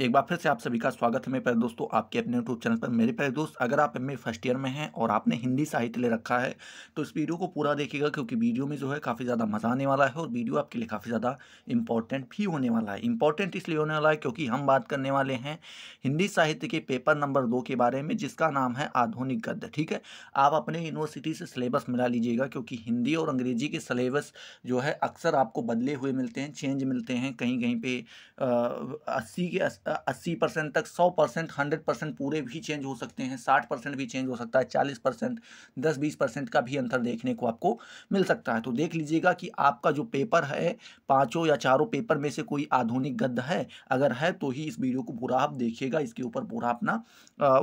एक बार फिर से आप सभी का स्वागत है मेरे प्यारे दोस्तों आपके अपने यूट्यूब चैनल पर मेरे प्यारे दोस्त अगर आप एम फर्स्ट ईयर में हैं और आपने हिंदी साहित्य ले रखा है तो इस वीडियो को पूरा देखिएगा क्योंकि वीडियो में जो है काफ़ी ज़्यादा मज़ा आने वाला है और वीडियो आपके लिए काफ़ी ज़्यादा इंपॉर्टेंट भी होने वाला है इंपॉर्टेंट इसलिए होने वाला है क्योंकि हम बात करने वाले हैं हिंदी साहित्य के पेपर नंबर दो के बारे में जिसका नाम है आधुनिक गद्य ठीक है आप अपने यूनिवर्सिटी से सिलेबस मिला लीजिएगा क्योंकि हिंदी और अंग्रेजी के सिलेबस जो है अक्सर आपको बदले हुए मिलते हैं चेंज मिलते हैं कहीं कहीं पर अस्सी के अस्सी परसेंट तक सौ परसेंट हंड्रेड परसेंट पूरे भी चेंज हो सकते हैं साठ परसेंट भी चेंज हो सकता है चालीस परसेंट दस बीस परसेंट का भी अंतर देखने को आपको मिल सकता है तो देख लीजिएगा कि आपका जो पेपर है पाँचों या चारों पेपर में से कोई आधुनिक गद्य है अगर है तो ही इस वीडियो को पूरा आप देखिएगा इसके ऊपर पूरा अपना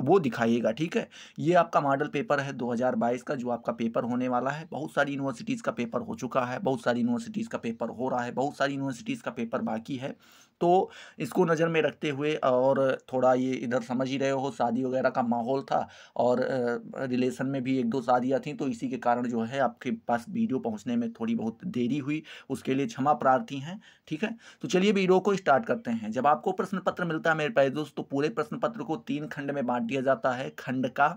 वो दिखाइएगा ठीक है ये आपका मॉडल पेपर है दो का जो आपका पेपर होने वाला है बहुत सारी यूनिवर्सिटीज़ का पेपर हो चुका है बहुत सारी यूनिवर्सिटीज़ का पेपर हो रहा है बहुत सारी यूनिवर्सिटीज़ का पेपर बाकी है तो इसको नज़र में रखते हुए और थोड़ा ये इधर समझ ही रहे हो शादी वगैरह का माहौल था और रिलेशन में भी एक दो शादियाँ थी तो इसी के कारण जो है आपके पास वीडियो पहुँचने में थोड़ी बहुत देरी हुई उसके लिए क्षमा प्रार्थी हैं ठीक है तो चलिए वीडियो को स्टार्ट करते हैं जब आपको प्रश्न पत्र मिलता है मेरे पास दोस्त तो पूरे प्रश्न पत्र को तीन खंड में बांट दिया जाता है खंड का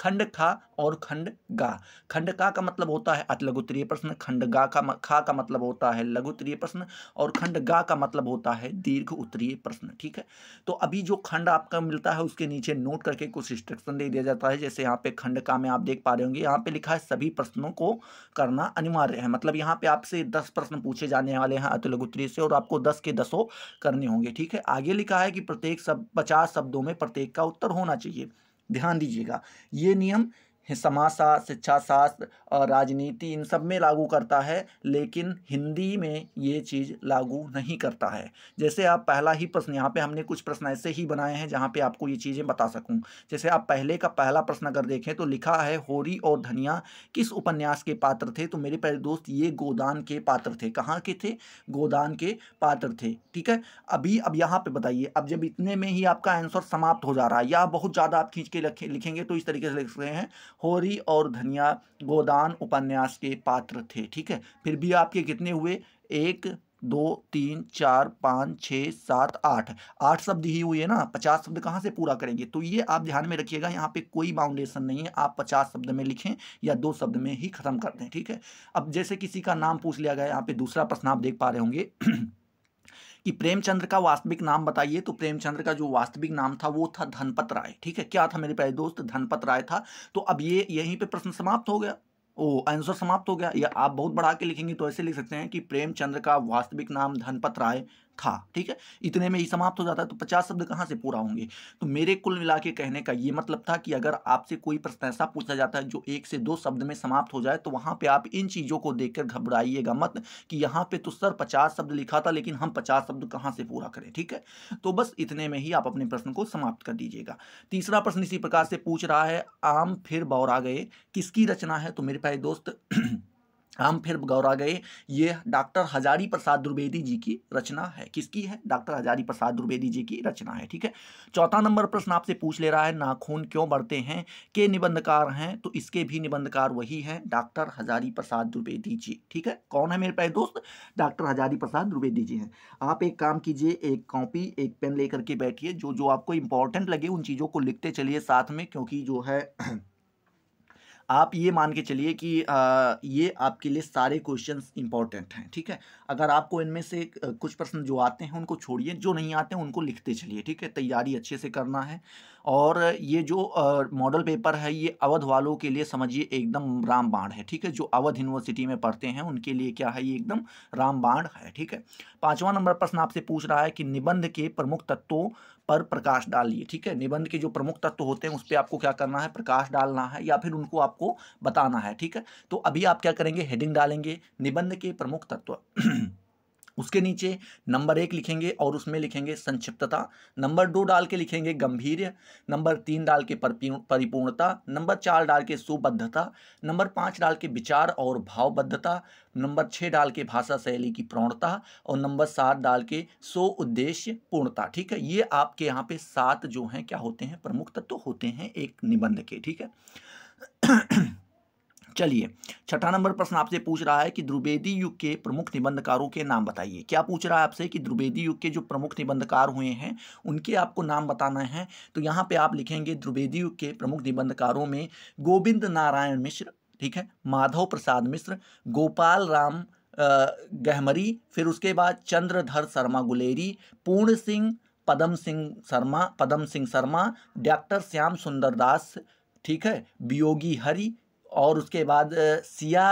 खंड खा और खंड गा खंड का का मतलब होता है अत लघुत्तरीय प्रश्न खंड गा का खा का मतलब होता है लघु उत्तरीय मतलब प्रश्न और खंड गा का मतलब होता है दीर्घ उत्तरीय प्रश्न ठीक है तो अभी जो खंड आपका मिलता है उसके नीचे नोट करके कुछ इंस्ट्रक्शन दे दिया जाता है जैसे यहाँ पे खंड का में आप देख पा रहे होंगे यहाँ पे लिखा है सभी प्रश्नों को करना अनिवार्य है मतलब यहाँ पे आपसे दस प्रश्न पूछे जाने वाले हैं अत लघुत्तरीय से और आपको दस के दसों करने होंगे ठीक है आगे लिखा है कि प्रत्येक पचास शब्दों में प्रत्येक का उत्तर होना चाहिए ध्यान दीजिएगा ये नियम समाजशास्त्र शिक्षा शास्त्र और राजनीति इन सब में लागू करता है लेकिन हिंदी में ये चीज़ लागू नहीं करता है जैसे आप पहला ही प्रश्न यहाँ पे हमने कुछ प्रश्न ऐसे ही बनाए हैं जहाँ पे आपको ये चीज़ें बता सकूँ जैसे आप पहले का पहला प्रश्न अगर देखें तो लिखा है होरी और धनिया किस उपन्यास के पात्र थे तो मेरे पहले दोस्त ये गोदान के पात्र थे कहाँ के थे गोदान के पात्र थे ठीक है अभी अब यहाँ पर बताइए अब जब इतने में ही आपका आंसर समाप्त हो जा रहा है या बहुत ज़्यादा आप खींच के लिखेंगे तो इस तरीके से लिख रहे हैं होरी और धनिया गोदान उपन्यास के पात्र थे ठीक है फिर भी आपके कितने हुए एक दो तीन चार पाँच छः सात आठ आठ शब्द ही हुए ना पचास शब्द कहाँ से पूरा करेंगे तो ये आप ध्यान में रखिएगा यहाँ पे कोई बाउंडेशन नहीं है आप पचास शब्द में लिखें या दो शब्द में ही ख़त्म कर दें ठीक है अब जैसे किसी का नाम पूछ लिया गया यहाँ पे दूसरा प्रश्न आप देख पा रहे होंगे कि प्रेमचंद्र का वास्तविक नाम बताइए तो प्रेमचंद्र का जो वास्तविक नाम था वो था धनपत राय ठीक है क्या था मेरे प्यारे दोस्त धनपत राय था तो अब ये यहीं पे प्रश्न समाप्त हो गया ओ आंसर समाप्त हो गया या आप बहुत बढ़ा के लिखेंगे तो ऐसे लिख सकते हैं कि प्रेमचंद्र का वास्तविक नाम धनपत राय था ठीक है इतने में ही समाप्त हो जाता है तो पचास शब्द कहाँ से पूरा होंगे तो मेरे कुल मिला के कहने का ये मतलब था कि अगर आपसे कोई प्रश्न ऐसा पूछा जाता है जो एक से दो शब्द में समाप्त हो जाए तो वहाँ पे आप इन चीज़ों को देखकर घबराइएगा मत कि यहाँ पे तो सर पचास शब्द लिखा था लेकिन हम पचास शब्द कहाँ से पूरा करें ठीक है तो बस इतने में ही आप अपने प्रश्न को समाप्त कर दीजिएगा तीसरा प्रश्न इसी प्रकार से पूछ रहा है आम फिर बौरा गए किसकी रचना है तो मेरे प्यारे दोस्त हम फिर गौरा गए ये डॉक्टर हजारी प्रसाद द्विवेदी जी की रचना है किसकी है डॉक्टर हजारी प्रसाद द्विवेदी जी की रचना है ठीक है चौथा नंबर प्रश्न आपसे पूछ ले रहा है नाखून क्यों बढ़ते हैं के निबंधकार हैं तो इसके भी निबंधकार वही हैं डॉक्टर हजारी प्रसाद द्विवेदी जी ठीक है कौन है मेरे प्यारे दोस्त डॉक्टर हजारी प्रसाद द्विवेदी जी हैं आप एक काम कीजिए एक कॉपी एक पेन लेकर के बैठिए जो जो आपको इंपॉर्टेंट लगे उन चीज़ों को लिखते चलिए साथ में क्योंकि जो है आप ये मान के चलिए कि आ, ये आपके लिए सारे क्वेश्चन इंपॉर्टेंट हैं ठीक है अगर आपको इनमें से कुछ प्रश्न जो आते हैं उनको छोड़िए जो नहीं आते हैं उनको लिखते चलिए ठीक है तैयारी अच्छे से करना है और ये जो मॉडल पेपर है ये अवध वालों के लिए समझिए एकदम रामबाण है ठीक है जो अवध यूनिवर्सिटी में पढ़ते हैं उनके लिए क्या है ये एकदम रामबाण है ठीक है पाँचवा नंबर प्रश्न आपसे पूछ रहा है कि निबंध के प्रमुख तत्वों पर प्रकाश डालिए ठीक है निबंध के जो प्रमुख तत्व होते हैं उस पर आपको क्या करना है प्रकाश डालना है या फिर उनको आपको बताना है ठीक है तो अभी आप क्या करेंगे हेडिंग डालेंगे निबंध के प्रमुख तत्व उसके नीचे नंबर एक लिखेंगे और उसमें लिखेंगे संक्षिप्तता नंबर दो डाल के लिखेंगे गंभीर नंबर तीन डाल के परिपूर्णता नंबर चार डाल के सुबद्धता नंबर पाँच डाल के विचार और भावबद्धता नंबर छः डाल के भाषा शैली की प्रौणता और नंबर सात डाल के सो उद्देश्य पूर्णता ठीक है ये आपके यहाँ पे सात जो हैं क्या होते हैं प्रमुख तत्व तो होते हैं एक निबंध के ठीक है चलिए छठा नंबर प्रश्न आपसे पूछ रहा है कि द्रुवेदी युग के प्रमुख निबंधकारों के नाम बताइए क्या पूछ रहा है आपसे कि द्रुवेदी युग के जो प्रमुख निबंधकार हुए हैं उनके आपको नाम बताना है तो यहाँ पे आप लिखेंगे द्रुवेदी युग के प्रमुख निबंधकारों में गोविंद नारायण मिश्र ठीक है माधव प्रसाद मिश्र गोपाल राम गहमरी फिर उसके बाद चंद्रधर शर्मा गुलेरी पूर्ण सिंह पदम सिंह शर्मा पदम सिंह शर्मा डॉक्टर श्याम सुंदर दास ठीक है वियोगी हरि और उसके बाद सिया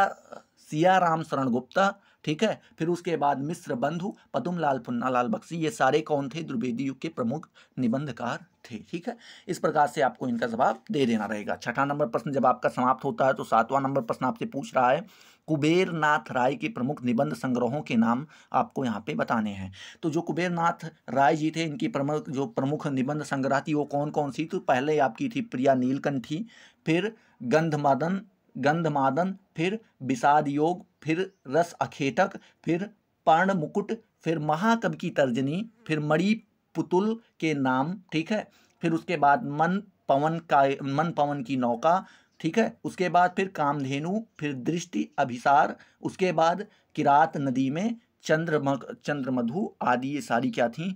सिया राम शरण गुप्ता ठीक है फिर उसके बाद मिश्र बंधु पदुमलाल पुन्नालाल बक्सी ये सारे कौन थे द्रुवेदी युग के प्रमुख निबंधकार थे ठीक है इस प्रकार से आपको इनका जवाब दे देना रहेगा छठा नंबर प्रश्न जब आपका समाप्त होता है तो सातवां नंबर प्रश्न आपसे पूछ रहा है कुबेरनाथ राय के प्रमुख निबंध संग्रहों के नाम आपको यहाँ पे बताने हैं तो जो कुबेरनाथ राय जी थे इनकी प्रमुख जो प्रमुख निबंध संग्रह थी वो कौन कौन सी तो पहले आपकी थी प्रिया नीलकंठी फिर गंधमादन गंधमादन फिर विषाद योग फिर रस अखेटक फिर पर्ण मुकुट फिर महाकवि की तर्जनी फिर मणि पुतुल के नाम ठीक है फिर उसके बाद मन पवन का मन पवन की नौका ठीक है उसके बाद फिर कामधेनु फिर दृष्टि अभिसार उसके बाद किरात नदी में चंद्र चंद्रमधु आदि ये सारी क्या थी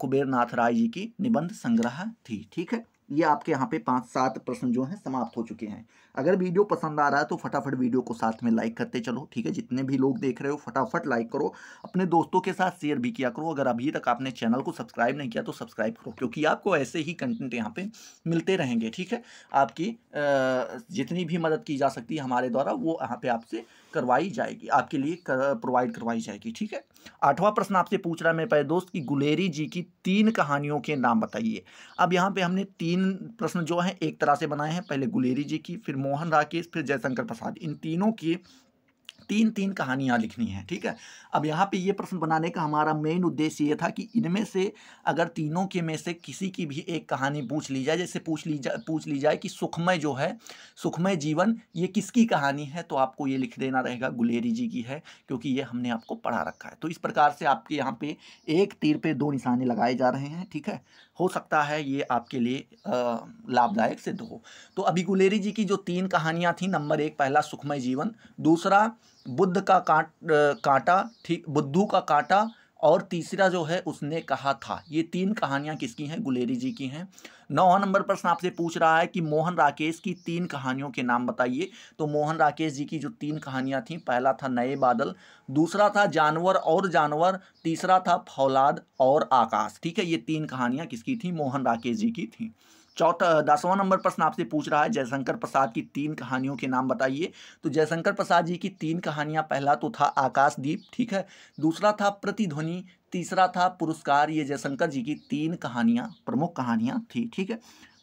कुबेरनाथ राय जी की निबंध संग्रह थी ठीक है ये आपके यहाँ पे पाँच सात प्रश्न जो हैं समाप्त हो चुके हैं अगर वीडियो पसंद आ रहा है तो फटाफट वीडियो को साथ में लाइक करते चलो ठीक है जितने भी लोग देख रहे हो फटाफट लाइक करो अपने दोस्तों के साथ शेयर भी किया करो अगर अभी तक आपने चैनल को सब्सक्राइब नहीं किया तो सब्सक्राइब करो क्योंकि आपको ऐसे ही कंटेंट यहाँ पर मिलते रहेंगे ठीक है आपकी जितनी भी मदद की जा सकती है हमारे द्वारा वो यहाँ पर आपसे करवाई जाएगी आपके लिए कर, प्रोवाइड करवाई जाएगी ठीक है आठवां प्रश्न आपसे पूछ रहा है मेरे पहले दोस्त कि गुलेरी जी की तीन कहानियों के नाम बताइए अब यहाँ पे हमने तीन प्रश्न जो हैं एक तरह से बनाए हैं पहले गुलेरी जी की फिर मोहन राकेश फिर जयशंकर प्रसाद इन तीनों की तीन तीन कहानियाँ लिखनी है ठीक है अब यहाँ पे ये प्रश्न बनाने का हमारा मेन उद्देश्य ये था कि इनमें से अगर तीनों के में से किसी की भी एक कहानी पूछ ली जाए जैसे पूछ ली जाए पूछ ली जाए कि सुखमय जो है सुखमय जीवन ये किसकी कहानी है तो आपको ये लिख देना रहेगा गुलेरी जी की है क्योंकि ये हमने आपको पढ़ा रखा है तो इस प्रकार से आपके यहाँ पे एक तीर पे दो निशाने लगाए जा रहे हैं ठीक है हो सकता है ये आपके लिए लाभदायक सिद्ध हो तो अभी गुलेरी जी की जो तीन कहानियाँ थीं नंबर एक पहला सुखमय जीवन दूसरा बुद्ध का काट कांटा ठीक बुद्धू का कांटा और तीसरा जो है उसने कहा था ये तीन कहानियाँ किसकी हैं गुलेरी जी की हैं नौवा नंबर प्रश्न आपसे पूछ रहा है कि मोहन राकेश की तीन कहानियों के नाम बताइए तो मोहन राकेश जी की जो तीन कहानियाँ थीं पहला था नए बादल दूसरा था जानवर और जानवर तीसरा था फौलाद और आकाश ठीक है ये तीन कहानियाँ किसकी थी मोहन राकेश जी की थी चौथा दसवां नंबर प्रश्न आपसे पूछ रहा है जयशंकर प्रसाद की तीन कहानियों के नाम बताइए तो जयशंकर प्रसाद जी की तीन कहानियां पहला तो था आकाशदीप ठीक है दूसरा था प्रतिध्वनि तीसरा था पुरस्कार ये जयशंकर जी की तीन कहानियां प्रमुख कहानियां थी ठीक है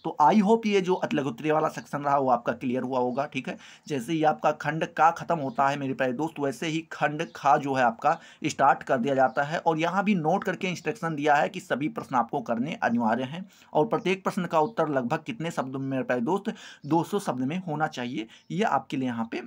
तो आई होप ये जो लघुत्तरी वाला सेक्शन रहा वो आपका क्लियर हुआ होगा ठीक है जैसे ही आपका खंड का ख़त्म होता है मेरे प्यारे दोस्त वैसे ही खंड खा जो है आपका स्टार्ट कर दिया जाता है और यहाँ भी नोट करके इंस्ट्रक्शन दिया है कि सभी प्रश्न आपको करने अनिवार्य हैं और प्रत्येक प्रश्न का उत्तर लगभग कितने शब्द में मेरे प्यारे दोस्त दो शब्द में होना चाहिए ये आपके लिए यहाँ पे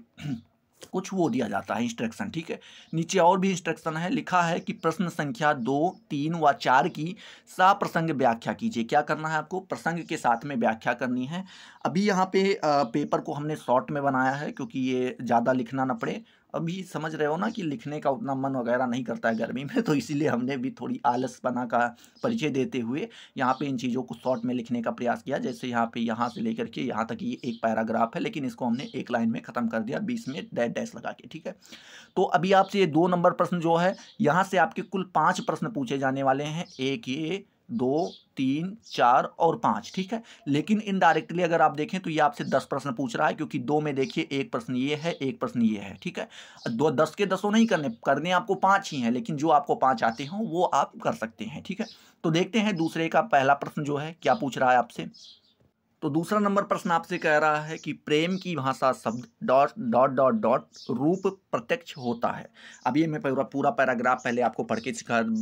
कुछ वो दिया जाता है इंस्ट्रक्शन ठीक है नीचे और भी इंस्ट्रक्शन है लिखा है कि प्रश्न संख्या दो तीन व चार की सा प्रसंग व्याख्या कीजिए क्या करना है आपको प्रसंग के साथ में व्याख्या करनी है अभी यहाँ पे पेपर को हमने शॉर्ट में बनाया है क्योंकि ये ज़्यादा लिखना ना पड़े अभी समझ रहे हो ना कि लिखने का उतना मन वगैरह नहीं करता है गर्मी में तो इसीलिए हमने भी थोड़ी आलसपना का परिचय देते हुए यहाँ पे इन चीज़ों को शॉर्ट में लिखने का प्रयास किया जैसे यहाँ पे यहाँ से लेकर के यहाँ तक ये एक पैराग्राफ है लेकिन इसको हमने एक लाइन में ख़त्म कर दिया बीस में डैश डैश लगा के ठीक है तो अभी आपसे ये दो नंबर प्रश्न जो है यहाँ से आपके कुल पाँच प्रश्न पूछे जाने वाले हैं एक ये दो तीन चार और पाँच ठीक है लेकिन इनडायरेक्टली अगर आप देखें तो ये आपसे दस प्रश्न पूछ रहा है क्योंकि दो में देखिए एक प्रश्न ये है एक प्रश्न ये है ठीक है दो दस के दसों नहीं करने करने आपको पाँच ही हैं लेकिन जो आपको पाँच आते हों वो आप कर सकते हैं ठीक है तो देखते हैं दूसरे का पहला प्रश्न जो है क्या पूछ रहा है आपसे तो दूसरा नंबर प्रश्न आपसे कह रहा है कि प्रेम की भाषा शब्द डॉट डॉट डॉट डॉट रूप प्रत्यक्ष होता है अब ये मैं पूरा पूरा पैराग्राफ पहले आपको पढ़ के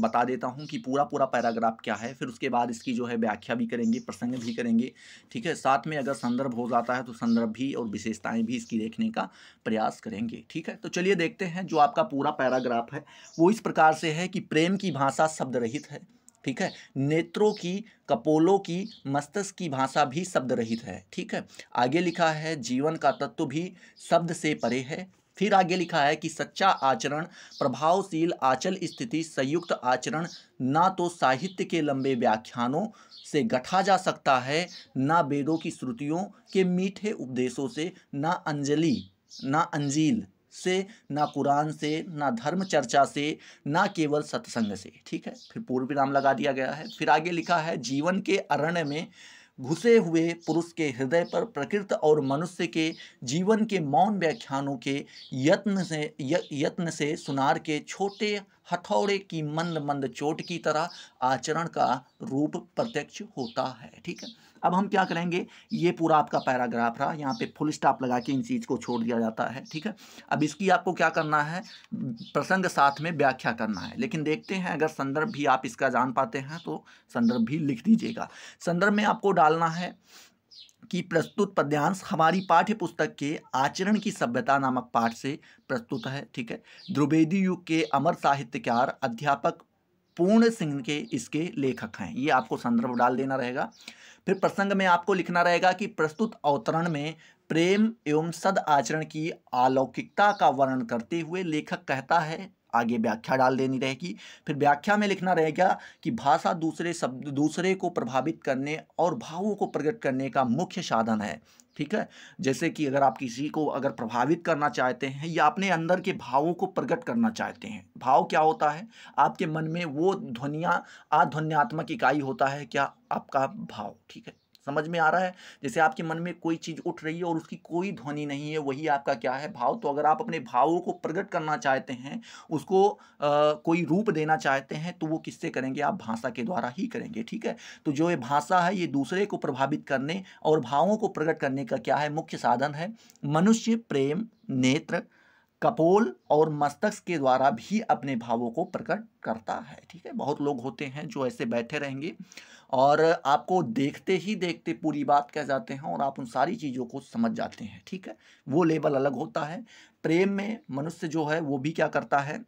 बता देता हूँ कि पूरा पूरा पैराग्राफ क्या है फिर उसके बाद इसकी जो है व्याख्या भी करेंगे प्रसंग भी करेंगे ठीक है साथ में अगर संदर्भ हो जाता है तो संदर्भ भी और विशेषताएँ भी इसकी देखने का प्रयास करेंगे ठीक है तो चलिए देखते हैं जो आपका पूरा पैराग्राफ है वो इस प्रकार से है कि प्रेम की भाषा शब्द रहित है ठीक है नेत्रों की कपोलों की मस्तिष्क की भाषा भी शब्द रहित है ठीक है आगे लिखा है जीवन का तत्व भी शब्द से परे है फिर आगे लिखा है कि सच्चा आचरण प्रभावशील आचल स्थिति संयुक्त आचरण ना तो साहित्य के लंबे व्याख्यानों से गठा जा सकता है ना वेदों की श्रुतियों के मीठे उपदेशों से ना अंजलि ना अंजील से ना कुरान से ना धर्म चर्चा से ना केवल सत्संग से ठीक है फिर पूर्व नाम लगा दिया गया है फिर आगे लिखा है जीवन के अरण्य में घुसे हुए पुरुष के हृदय पर प्रकृत और मनुष्य के जीवन के मौन व्याख्यानों के यत्न से य, यत्न से सुनार के छोटे हथौड़े की मंद मंद चोट की तरह आचरण का रूप प्रत्यक्ष होता है ठीक है अब हम क्या करेंगे ये पूरा आपका पैराग्राफ रहा यहाँ पे फुल स्टॉप लगा के इन चीज़ को छोड़ दिया जाता है ठीक है अब इसकी आपको क्या करना है प्रसंग साथ में व्याख्या करना है लेकिन देखते हैं अगर संदर्भ भी आप इसका जान पाते हैं तो संदर्भ भी लिख दीजिएगा संदर्भ में आपको डालना है कि प्रस्तुत पद्यांश हमारी पाठ्य पुस्तक के आचरण की सभ्यता नामक पाठ से प्रस्तुत है ठीक है द्रुवेदी युग के अमर साहित्यकार अध्यापक पूर्ण सिंह के इसके लेखक हैं ये आपको संदर्भ डाल देना रहेगा फिर प्रसंग में आपको लिखना रहेगा कि प्रस्तुत अवतरण में प्रेम एवं सद आचरण की अलौकिकता का वर्णन करते हुए लेखक कहता है आगे व्याख्या डाल देनी रहेगी फिर व्याख्या में लिखना रहेगा कि भाषा दूसरे शब्द दूसरे को प्रभावित करने और भावों को प्रकट करने का मुख्य साधन है ठीक है जैसे कि अगर आप किसी को अगर प्रभावित करना चाहते हैं या अपने अंदर के भावों को प्रकट करना चाहते हैं भाव क्या होता है आपके मन में वो ध्वनिया आध्वनियात्मक इकाई होता है क्या आपका भाव ठीक है समझ में आ रहा है जैसे आपके मन में कोई चीज़ उठ रही है और उसकी कोई ध्वनि नहीं है वही आपका क्या है भाव तो अगर आप अपने भावों को प्रकट करना चाहते हैं उसको आ, कोई रूप देना चाहते हैं तो वो किससे करेंगे आप भाषा के द्वारा ही करेंगे ठीक है तो जो ये भाषा है ये दूसरे को प्रभावित करने और भावों को प्रकट करने का क्या है मुख्य साधन है मनुष्य प्रेम नेत्र कपोल और मस्तिष्क के द्वारा भी अपने भावों को प्रकट करता है ठीक है बहुत लोग होते हैं जो ऐसे बैठे रहेंगे और आपको देखते ही देखते पूरी बात कह जाते हैं और आप उन सारी चीज़ों को समझ जाते हैं ठीक है वो लेवल अलग होता है प्रेम में मनुष्य जो है वो भी क्या करता है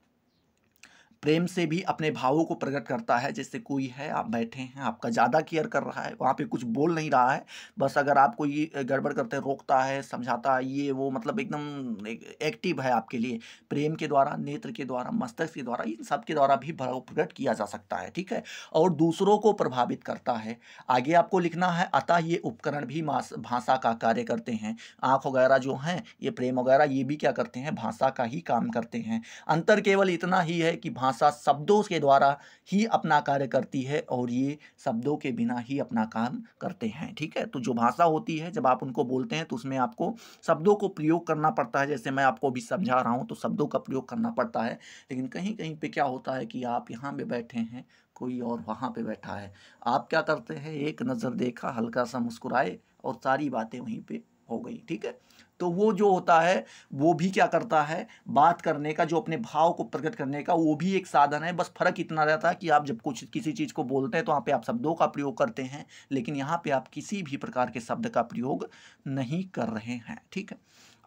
प्रेम से भी अपने भावों को प्रकट करता है जैसे कोई है आप बैठे हैं आपका ज़्यादा केयर कर रहा है वहाँ पे कुछ बोल नहीं रहा है बस अगर आपको ये गड़बड़ करते रोकता है समझाता है ये वो मतलब एकदम एक्टिव है आपके लिए प्रेम के द्वारा नेत्र के द्वारा मस्तिष्क के द्वारा इन सब के द्वारा भी भाव प्रकट किया जा सकता है ठीक है और दूसरों को प्रभावित करता है आगे आपको लिखना है अतः ये उपकरण भी भाषा का कार्य करते हैं आँख वगैरह जो हैं ये प्रेम वगैरह ये भी क्या करते हैं भाषा का ही काम करते हैं अंतर केवल इतना ही है कि भाषा भाषा शब्दों के द्वारा ही अपना कार्य करती है और ये शब्दों के बिना ही अपना काम करते हैं ठीक है तो जो भाषा होती है जब आप उनको बोलते हैं तो उसमें आपको शब्दों को प्रयोग करना पड़ता है जैसे मैं आपको अभी समझा रहा हूँ तो शब्दों का प्रयोग करना पड़ता है लेकिन कहीं कहीं पर क्या होता है कि आप यहाँ पर बैठे हैं कोई और वहाँ पर बैठा है आप क्या करते हैं एक नज़र देखा हल्का सा मुस्कुराए और सारी बातें वहीं पर हो गई ठीक है तो वो जो होता है वो भी क्या करता है बात करने का जो अपने भाव को प्रकट करने का वो भी एक साधन है बस फर्क इतना रहता है कि आप जब कुछ किसी चीज़ को बोलते हैं तो वहाँ पे आप शब्दों का प्रयोग करते हैं लेकिन यहाँ पे आप किसी भी प्रकार के शब्द का प्रयोग नहीं कर रहे हैं ठीक है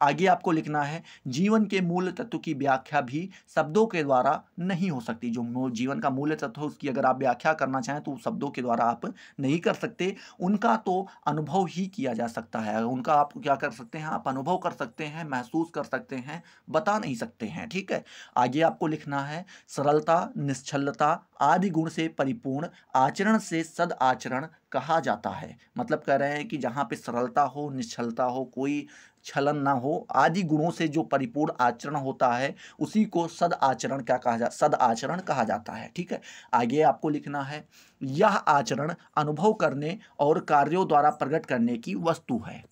आगे आपको लिखना है जीवन के मूल तत्व की व्याख्या भी शब्दों के द्वारा नहीं हो सकती जो जीवन का मूल तत्व उसकी अगर आप व्याख्या करना चाहें तो शब्दों के द्वारा आप नहीं कर सकते उनका तो अनुभव ही किया जा सकता है उनका आप क्या कर सकते हैं आप अनुभव कर सकते हैं महसूस कर सकते हैं बता नहीं सकते हैं ठीक है आगे आपको लिखना है सरलता निश्चलता आदि गुण से परिपूर्ण आचरण से सद आचरण कहा जाता है मतलब कह रहे हैं कि जहाँ पे सरलता हो निश्चलता हो कोई छलन ना हो आदि गुणों से जो परिपूर्ण आचरण होता है उसी को सद आचरण क्या कहा जा सद आचरण कहा जाता है ठीक है आगे आपको लिखना है यह आचरण अनुभव करने और कार्यों द्वारा प्रकट करने की वस्तु है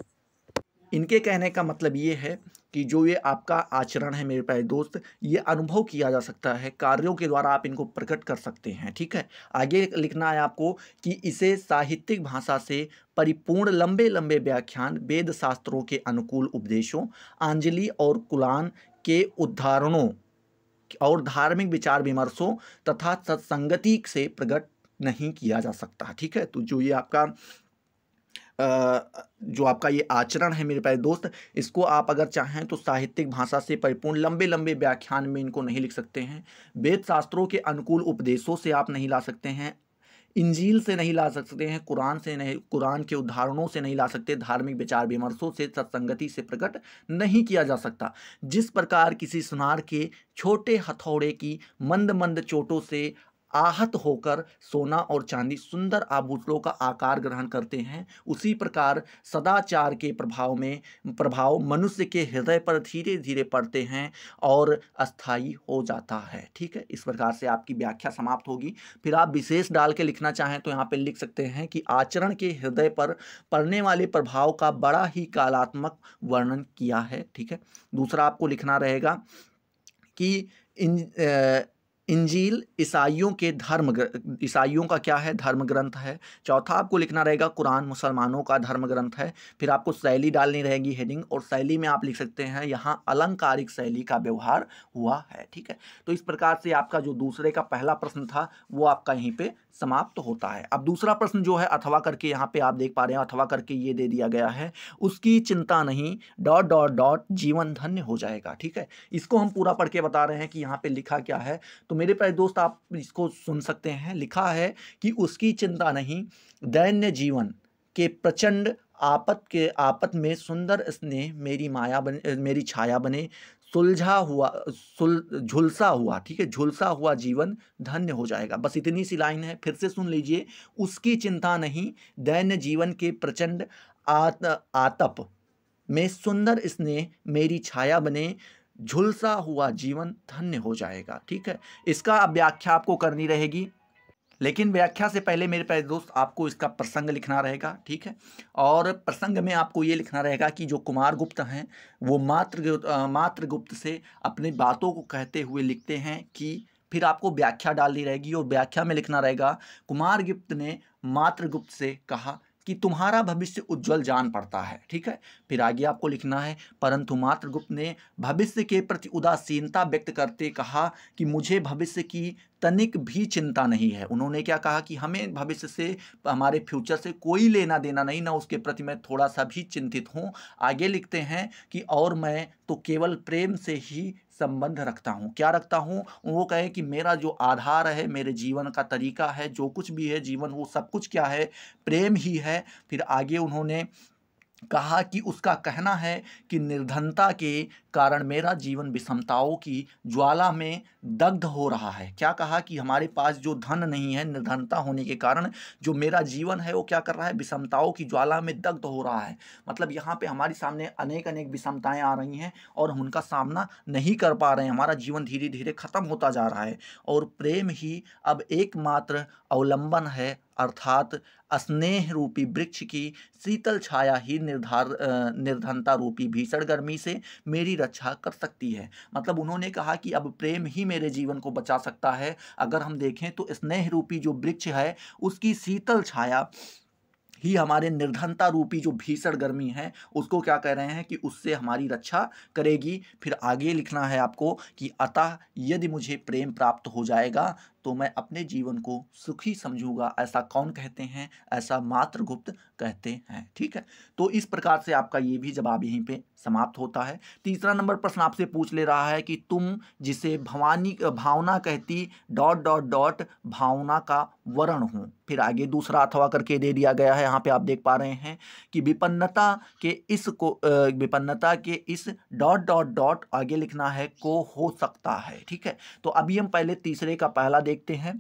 इनके कहने का मतलब ये है कि जो ये आपका आचरण है मेरे प्यारे दोस्त ये अनुभव किया जा सकता है कार्यों के द्वारा आप इनको प्रकट कर सकते हैं ठीक है आगे लिखना है आपको कि इसे साहित्यिक भाषा से परिपूर्ण लंबे लंबे व्याख्यान वेद शास्त्रों के अनुकूल उपदेशों आंजलि और कुलान के उदाहरणों और धार्मिक विचार विमर्शों तथा सत्संगति से प्रकट नहीं किया जा सकता ठीक है तो जो ये आपका जो आपका ये आचरण है मेरे प्यारे दोस्त इसको आप अगर चाहें तो साहित्यिक भाषा से परिपूर्ण लंबे लंबे व्याख्यान में इनको नहीं लिख सकते हैं वेद शास्त्रों के अनुकूल उपदेशों से आप नहीं ला सकते हैं इंजील से नहीं ला सकते हैं कुरान से नहीं कुरान के उदाहरणों से नहीं ला सकते धार्मिक विचार विमर्शों से सत्संगति से प्रकट नहीं किया जा सकता जिस प्रकार किसी सुनार के छोटे हथौड़े की मंद मंद चोटों से आहत होकर सोना और चांदी सुंदर आभूषणों का आकार ग्रहण करते हैं उसी प्रकार सदाचार के प्रभाव में प्रभाव मनुष्य के हृदय पर धीरे धीरे पड़ते हैं और अस्थाई हो जाता है ठीक है इस प्रकार से आपकी व्याख्या समाप्त होगी फिर आप विशेष डाल के लिखना चाहें तो यहाँ पर लिख सकते हैं कि आचरण के हृदय पर पड़ने वाले प्रभाव का बड़ा ही कालात्मक वर्णन किया है ठीक है दूसरा आपको लिखना रहेगा कि इन इंजील ईसाइयों के धर्म ईसाइयों का क्या है धर्म ग्रंथ है चौथा आपको लिखना रहेगा कुरान मुसलमानों का धर्म ग्रंथ है फिर आपको शैली डालनी रहेगी हेडिंग और शैली में आप लिख सकते हैं यहाँ अलंकारिक शैली का व्यवहार हुआ है ठीक है तो इस प्रकार से आपका जो दूसरे का पहला प्रश्न था वो आपका यहीं पर समाप्त तो होता है अब दूसरा प्रश्न जो है अथवा करके यहाँ पे आप देख पा रहे हैं अथवा करके ये दे दिया गया है उसकी चिंता नहीं डॉट डॉट डॉट जीवन धन्य हो जाएगा ठीक है इसको हम पूरा पढ़ के बता रहे हैं कि यहाँ पे लिखा क्या है तो मेरे प्यारे दोस्त आप इसको सुन सकते हैं लिखा है कि उसकी चिंता नहीं दैन्य जीवन के प्रचंड आपत के आपत में सुंदर स्नेह मेरी माया बने मेरी छाया बने सुलझा हुआ सुल झुलसा हुआ ठीक है झुलसा हुआ जीवन धन्य हो जाएगा बस इतनी सी लाइन है फिर से सुन लीजिए उसकी चिंता नहीं दैन्य जीवन के प्रचंड आत आतप में सुंदर स्नेह मेरी छाया बने झुलसा हुआ जीवन धन्य हो जाएगा ठीक है इसका व्याख्या आपको करनी रहेगी लेकिन व्याख्या से पहले मेरे प्यारे दोस्त आपको इसका प्रसंग लिखना रहेगा ठीक है और प्रसंग में आपको ये लिखना रहेगा कि जो कुमार गुप्त हैं वो मातृ मातृगुप्त से अपनी बातों को कहते हुए लिखते हैं कि फिर आपको व्याख्या डालनी रहेगी और व्याख्या में लिखना रहेगा कुमार गुप्त ने मातृगुप्त से कहा कि तुम्हारा भविष्य उज्जवल जान पड़ता है ठीक है फिर आगे आपको लिखना है परंतु मात्र गुप्त ने भविष्य के प्रति उदासीनता व्यक्त करते कहा कि मुझे भविष्य की तनिक भी चिंता नहीं है उन्होंने क्या कहा कि हमें भविष्य से हमारे फ्यूचर से कोई लेना देना नहीं ना उसके प्रति मैं थोड़ा सा भी चिंतित हूँ आगे लिखते हैं कि और मैं तो केवल प्रेम से ही संबंध रखता हूँ क्या रखता हूँ वो कहे कि मेरा जो आधार है मेरे जीवन का तरीका है जो कुछ भी है जीवन वो सब कुछ क्या है प्रेम ही है फिर आगे उन्होंने कहा कि उसका कहना है कि निर्धनता के कारण मेरा जीवन विषमताओं की ज्वाला में दग्ध हो रहा है क्या कहा कि हमारे पास जो धन नहीं है निर्धनता होने के कारण जो मेरा जीवन है वो क्या कर रहा है विषमताओं की ज्वाला में दग्ध हो रहा है मतलब यहाँ पे हमारे सामने अनेक अनेक विषमताएं आ रही हैं और उनका सामना नहीं कर पा रहे हैं हमारा जीवन धीरे धीरे ख़त्म होता जा रहा है और प्रेम ही अब एकमात्र अवलंबन है अर्थात स्नेह रूपी वृक्ष की शीतल छाया ही निर्धार निर्धनता रूपी भीषण गर्मी से मेरी रक्षा कर सकती है मतलब उन्होंने कहा कि अब प्रेम ही मेरे जीवन को बचा सकता है अगर हम देखें तो स्नेह रूपी जो वृक्ष है उसकी शीतल छाया ही हमारे निर्धनता रूपी जो भीषण गर्मी है उसको क्या कह रहे हैं कि उससे हमारी रक्षा करेगी फिर आगे लिखना है आपको कि अतः यदि मुझे प्रेम प्राप्त हो जाएगा तो मैं अपने जीवन को सुखी समझूंगा ऐसा कौन कहते हैं ऐसा मात्र गुप्त कहते हैं ठीक है तो इस प्रकार से आपका ये भी जवाब यहीं पे समाप्त होता है तीसरा नंबर प्रश्न आपसे पूछ ले रहा है कि तुम जिसे भवानी भावना कहती डॉट डॉट डॉट भावना का वर्ण हो फिर आगे दूसरा अथवा करके दे दिया गया है यहाँ पे आप देख पा रहे हैं कि विपन्नता के इस को विपन्नता के इस डॉट डॉट डॉट आगे लिखना है को हो सकता है ठीक है तो अभी हम पहले तीसरे का पहला देखते हैं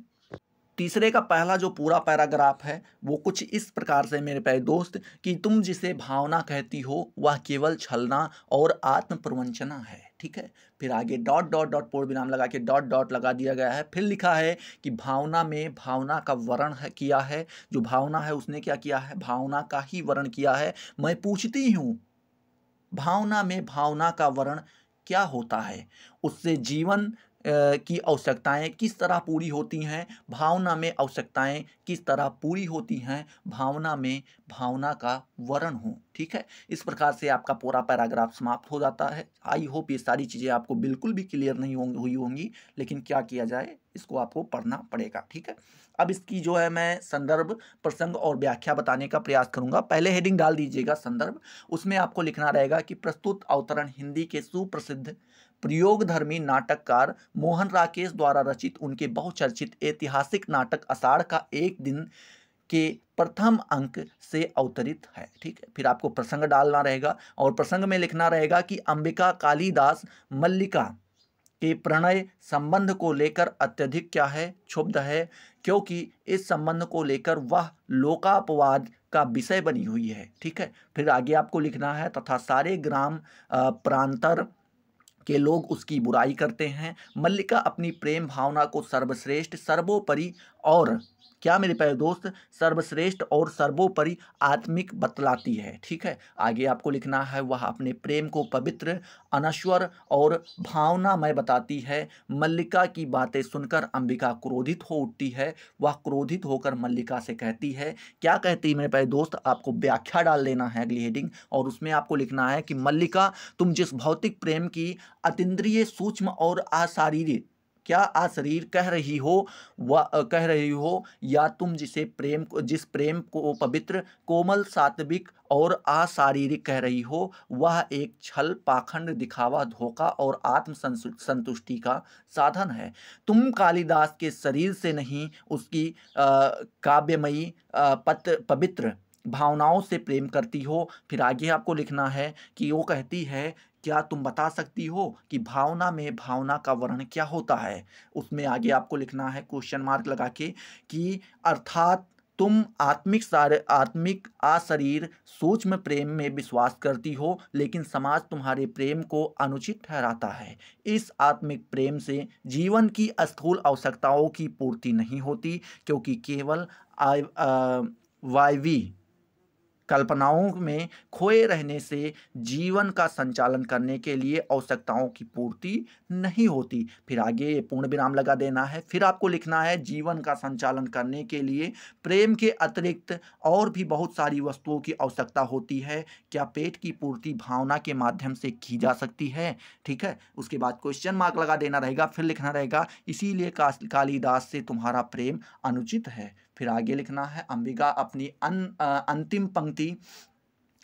तीसरे का पहला जो पूरा पैराग्राफ है वो कुछ इस प्रकार से मेरे प्यारे दोस्त कि तुम जिसे भावना कहती हो वह केवल छलना और आत्म प्रवंचना है ठीक है फिर आगे डॉट डॉट डॉट पोड़ विराम लगा के डॉट डॉट लगा दिया गया है फिर लिखा है कि भावना में भावना का वर्ण है किया है जो भावना है उसने क्या किया है भावना का ही वर्ण किया है मैं पूछती हूँ भावना में भावना का वर्ण क्या होता है उससे जीवन की आवश्यकताएं किस तरह पूरी होती हैं भावना में आवश्यकताएं किस तरह पूरी होती हैं भावना में भावना का वर्ण हो ठीक है इस प्रकार से आपका पूरा पैराग्राफ समाप्त हो जाता है आई होप ये सारी चीज़ें आपको बिल्कुल भी क्लियर नहीं होंगी हुई होंगी लेकिन क्या किया जाए इसको आपको पढ़ना पड़ेगा ठीक है अब इसकी जो है मैं संदर्भ प्रसंग और व्याख्या बताने का प्रयास करूंगा पहले हेडिंग डाल दीजिएगा संदर्भ उसमें आपको लिखना रहेगा कि प्रस्तुत अवतरण हिंदी के सुप्रसिद्ध प्रयोगधर्मी नाटककार मोहन राकेश द्वारा रचित उनके बहुचर्चित ऐतिहासिक नाटक अषाढ़ का एक दिन के प्रथम अंक से अवतरित है ठीक है फिर आपको प्रसंग डालना रहेगा और प्रसंग में लिखना रहेगा कि अंबिका कालीदास मल्लिका के प्रणय संबंध को लेकर अत्यधिक क्या है क्षुब्ध है क्योंकि इस संबंध को लेकर वह लोकापवाद का विषय बनी हुई है ठीक है फिर आगे आपको लिखना है तथा सारे ग्राम प्रांतर के लोग उसकी बुराई करते हैं मल्लिका अपनी प्रेम भावना को सर्वश्रेष्ठ सर्वोपरि और क्या मेरे प्यारे दोस्त सर्वश्रेष्ठ और सर्वोपरि आत्मिक बतलाती है ठीक है आगे आपको लिखना है वह अपने प्रेम को पवित्र अनश्वर और भावनामय बताती है मल्लिका की बातें सुनकर अंबिका क्रोधित हो उठती है वह क्रोधित होकर मल्लिका से कहती है क्या कहती है मेरे प्यारे दोस्त आपको व्याख्या डाल देना है अगली हेडिंग और उसमें आपको लिखना है कि मल्लिका तुम जिस भौतिक प्रेम की अतिद्रिय सूक्ष्म और अशारीरिक क्या आ शरीर कह रही हो व कह रही हो या तुम जिसे प्रेम जिस प्रेम को पवित्र कोमल सात्विक और अशारीरिक कह रही हो वह एक छल पाखंड दिखावा धोखा और आत्म संतुष्टि का साधन है तुम कालिदास के शरीर से नहीं उसकी काव्यमयी पत्र पवित्र भावनाओं से प्रेम करती हो फिर आगे आपको लिखना है कि वो कहती है क्या तुम बता सकती हो कि भावना में भावना का वर्ण क्या होता है उसमें आगे आपको लिखना है क्वेश्चन मार्क लगा के कि अर्थात तुम आत्मिक सारे आत्मिक आशरीर सोच में प्रेम में विश्वास करती हो लेकिन समाज तुम्हारे प्रेम को अनुचित ठहराता है इस आत्मिक प्रेम से जीवन की स्थूल आवश्यकताओं की पूर्ति नहीं होती क्योंकि केवल वायवी कल्पनाओं में खोए रहने से जीवन का संचालन करने के लिए आवश्यकताओं की पूर्ति नहीं होती फिर आगे पूर्ण विराम लगा देना है फिर आपको लिखना है जीवन का संचालन करने के लिए प्रेम के अतिरिक्त और भी बहुत सारी वस्तुओं की आवश्यकता होती है क्या पेट की पूर्ति भावना के माध्यम से की जा सकती है ठीक है उसके बाद क्वेश्चन मार्क लगा देना रहेगा फिर लिखना रहेगा इसीलिए कालिदास से तुम्हारा प्रेम अनुचित है फिर आगे लिखना है अंबिका अपनी अन अंतिम पंक्ति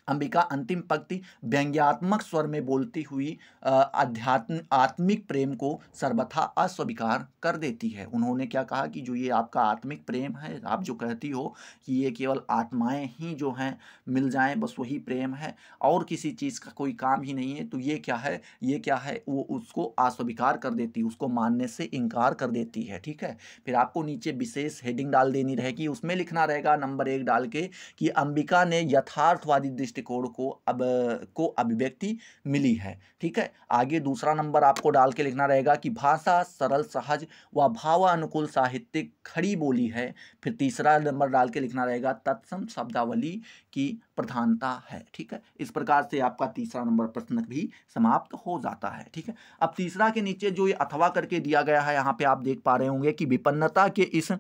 अंबिका अंतिम पंक्ति व्यंग्यात्मक स्वर में बोलती हुई अध्यात्म आत्मिक प्रेम को सर्वथा अस्वीकार कर देती है उन्होंने क्या कहा कि जो ये आपका आत्मिक प्रेम है आप जो कहती हो कि ये केवल आत्माएं ही जो हैं मिल जाएं बस वही प्रेम है और किसी चीज़ का कोई काम ही नहीं है तो ये क्या है ये क्या है वो उसको अस्वीकार कर देती है उसको मानने से इनकार कर देती है ठीक है फिर आपको नीचे विशेष हेडिंग डाल देनी रहेगी उसमें लिखना रहेगा नंबर एक डाल के कि अंबिका ने यथार्थवादी दृष्टि दृष्टिकोण को अब को अभिव्यक्ति मिली है ठीक है आगे दूसरा नंबर आपको डाल के लिखना रहेगा कि भाषा सरल सहज व भावानुकूल साहित्य खड़ी बोली है फिर तीसरा नंबर डाल के लिखना रहेगा तत्सम शब्दावली की प्रधानता है ठीक है इस प्रकार से आपका तीसरा नंबर प्रश्न भी समाप्त हो जाता है ठीक है अब तीसरा के नीचे जो ये अथवा करके दिया गया है यहाँ पे आप देख पा रहे होंगे कि विपन्नता के इस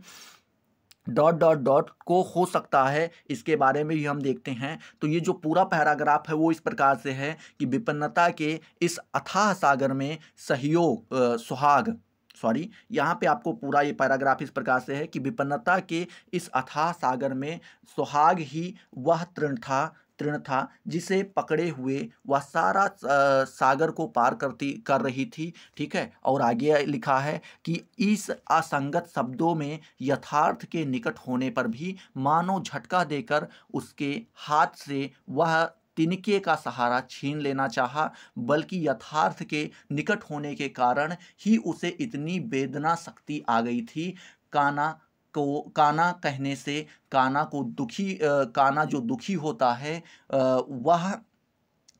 डॉट डॉट डॉट को हो सकता है इसके बारे में भी हम देखते हैं तो ये जो पूरा पैराग्राफ है वो इस प्रकार से है कि विपन्नता के इस अथाह सागर में सहयोग सुहाग सॉरी यहाँ पे आपको पूरा ये पैराग्राफ इस प्रकार से है कि विपन्नता के इस अथाह सागर में सुहाग ही वह तृण था तृण था जिसे पकड़े हुए वह सारा सागर को पार करती कर रही थी ठीक है और आगे लिखा है कि इस असंगत शब्दों में यथार्थ के निकट होने पर भी मानो झटका देकर उसके हाथ से वह तिनके का सहारा छीन लेना चाहा बल्कि यथार्थ के निकट होने के कारण ही उसे इतनी वेदना शक्ति आ गई थी काना को काना कहने से काना को दुखी आ, काना जो दुखी होता है आ, वह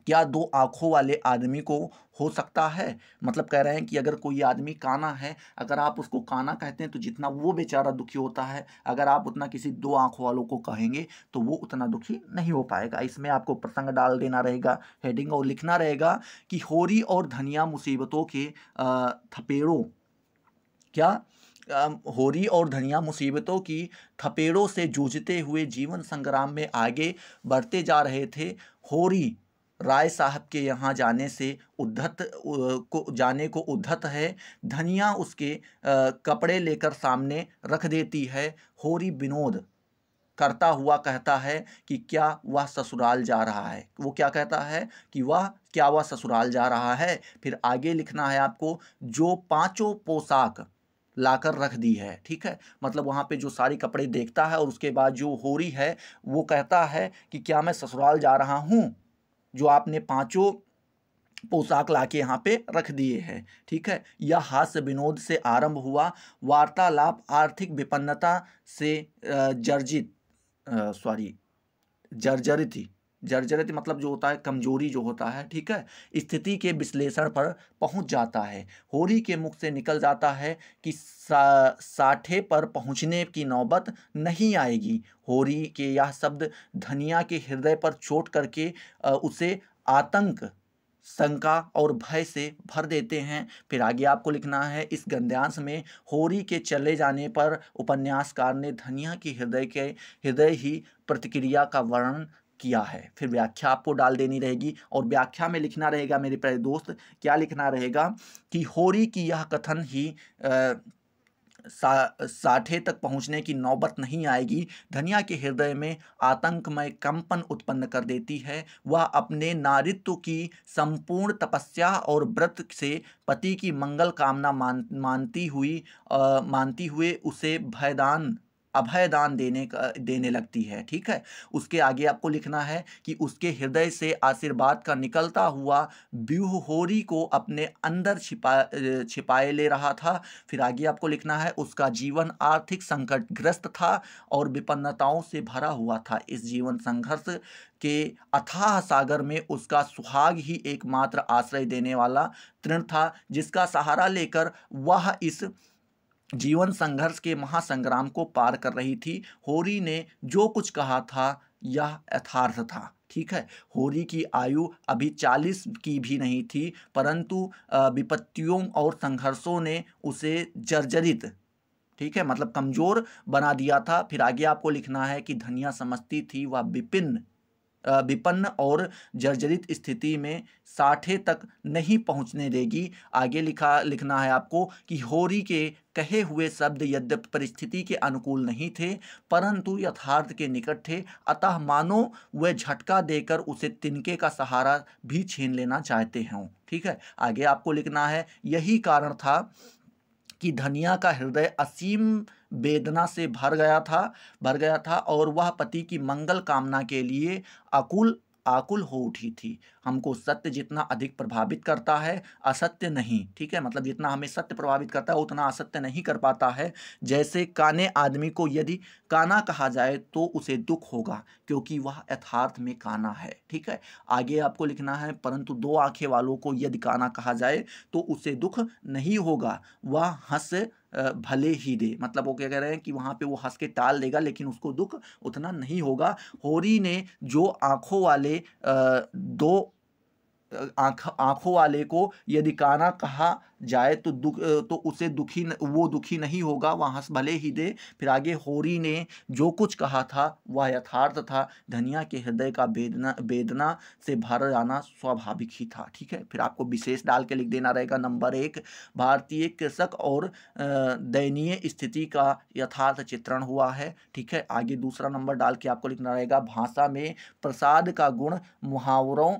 क्या दो आँखों वाले आदमी को हो सकता है मतलब कह रहे हैं कि अगर कोई आदमी काना है अगर आप उसको काना कहते हैं तो जितना वो बेचारा दुखी होता है अगर आप उतना किसी दो आँखों वालों को कहेंगे तो वो उतना दुखी नहीं हो पाएगा इसमें आपको प्रसंग डाल देना रहेगा हेडिंग और लिखना रहेगा कि होरी और धनिया मुसीबतों के थपेड़ों क्या होरी और धनिया मुसीबतों की थपेड़ों से जूझते हुए जीवन संग्राम में आगे बढ़ते जा रहे थे होरी राय साहब के यहाँ जाने से उद्धत को जाने को उद्धत है धनिया उसके कपड़े लेकर सामने रख देती है होरी विनोद करता हुआ कहता है कि क्या वह ससुराल जा रहा है वो क्या कहता है कि वह क्या वह ससुराल जा रहा है फिर आगे लिखना है आपको जो पांचों पोशाक लाकर रख दी है ठीक है मतलब वहाँ पे जो सारी कपड़े देखता है और उसके बाद जो होरी है वो कहता है कि क्या मैं ससुराल जा रहा हूँ जो आपने पाँचों पोशाक लाके यहाँ पे रख दिए हैं ठीक है यह हास्य विनोद से आरंभ हुआ वार्तालाप आर्थिक विपन्नता से जर्जित सॉरी जर्जरित थी जर्जरित मतलब जो होता है कमजोरी जो होता है ठीक है स्थिति के विश्लेषण पर पहुंच जाता है होरी के मुख से निकल जाता है कि सा, साठे पर पहुंचने की नौबत नहीं आएगी होरी के यह शब्द धनिया के हृदय पर चोट करके उसे आतंक शंका और भय से भर देते हैं फिर आगे आपको लिखना है इस गद्यांश में होरी के चले जाने पर उपन्यासकार ने धनिया के हृदय के हृदय ही प्रतिक्रिया का वर्णन किया है फिर व्याख्या आपको डाल देनी रहेगी और व्याख्या में लिखना रहेगा मेरे प्यारे दोस्त क्या लिखना रहेगा कि होरी की यह कथन ही आ, सा, साठे तक पहुंचने की नौबत नहीं आएगी धनिया के हृदय में आतंकमय कंपन उत्पन्न कर देती है वह अपने नारित्व की संपूर्ण तपस्या और व्रत से पति की मंगल कामना मान मानती हुई आ, मानती हुए उसे भयदान अभय दान देने का देने लगती है ठीक है उसके आगे आपको लिखना है कि उसके हृदय से आशीर्वाद का निकलता हुआ ब्यूहोरी को अपने अंदर छिपा छिपाए ले रहा था फिर आगे आपको लिखना है उसका जीवन आर्थिक संकटग्रस्त था और विपन्नताओं से भरा हुआ था इस जीवन संघर्ष के अथाह सागर में उसका सुहाग ही एकमात्र आश्रय देने वाला तृण था जिसका सहारा लेकर वह इस जीवन संघर्ष के महासंग्राम को पार कर रही थी होरी ने जो कुछ कहा था यह यथार्थ था ठीक है होरी की आयु अभी चालीस की भी नहीं थी परंतु विपत्तियों और संघर्षों ने उसे जर्जरित ठीक है मतलब कमज़ोर बना दिया था फिर आगे आपको लिखना है कि धनिया समझती थी वह विपिन विपन्न और जर्जरित स्थिति में साठे तक नहीं पहुंचने देगी आगे लिखा लिखना है आपको कि होरी के कहे हुए शब्द यद्य परिस्थिति के अनुकूल नहीं थे परंतु यथार्थ के निकट थे अतः मानो वे झटका देकर उसे तिनके का सहारा भी छीन लेना चाहते हों ठीक है आगे आपको लिखना है यही कारण था कि धनिया का हृदय असीम वेदना से भर गया था भर गया था और वह पति की मंगल कामना के लिए अकुल आकुल हो उठी थी हमको सत्य जितना अधिक प्रभावित करता है असत्य नहीं ठीक है मतलब जितना हमें सत्य प्रभावित करता है उतना असत्य नहीं कर पाता है जैसे काने आदमी को यदि काना कहा जाए तो उसे दुख होगा क्योंकि वह यथार्थ में काना है ठीक है आगे आपको लिखना है परंतु दो आंखें वालों को यदि काना कहा जाए तो उसे दुख नहीं होगा वह हंस भले ही दे मतलब वो क्या कह रहे हैं कि वहाँ पे वो हंस के टाल देगा लेकिन उसको दुख उतना नहीं होगा होरी ने जो आँखों वाले दो आँख आँखों वाले को यदि काना कहा जाए तो दुख तो उसे दुखी न, वो दुखी नहीं होगा वह हंस भले ही दे फिर आगे होरी ने जो कुछ कहा था वह यथार्थ था धनिया के हृदय का वेदना वेदना से भर जाना स्वाभाविक ही था ठीक है फिर आपको विशेष डाल के लिख देना रहेगा नंबर एक भारतीय कृषक और दयनीय स्थिति का यथार्थ चित्रण हुआ है ठीक है आगे दूसरा नंबर डाल के आपको लिखना रहेगा भाषा में प्रसाद का गुण मुहावरों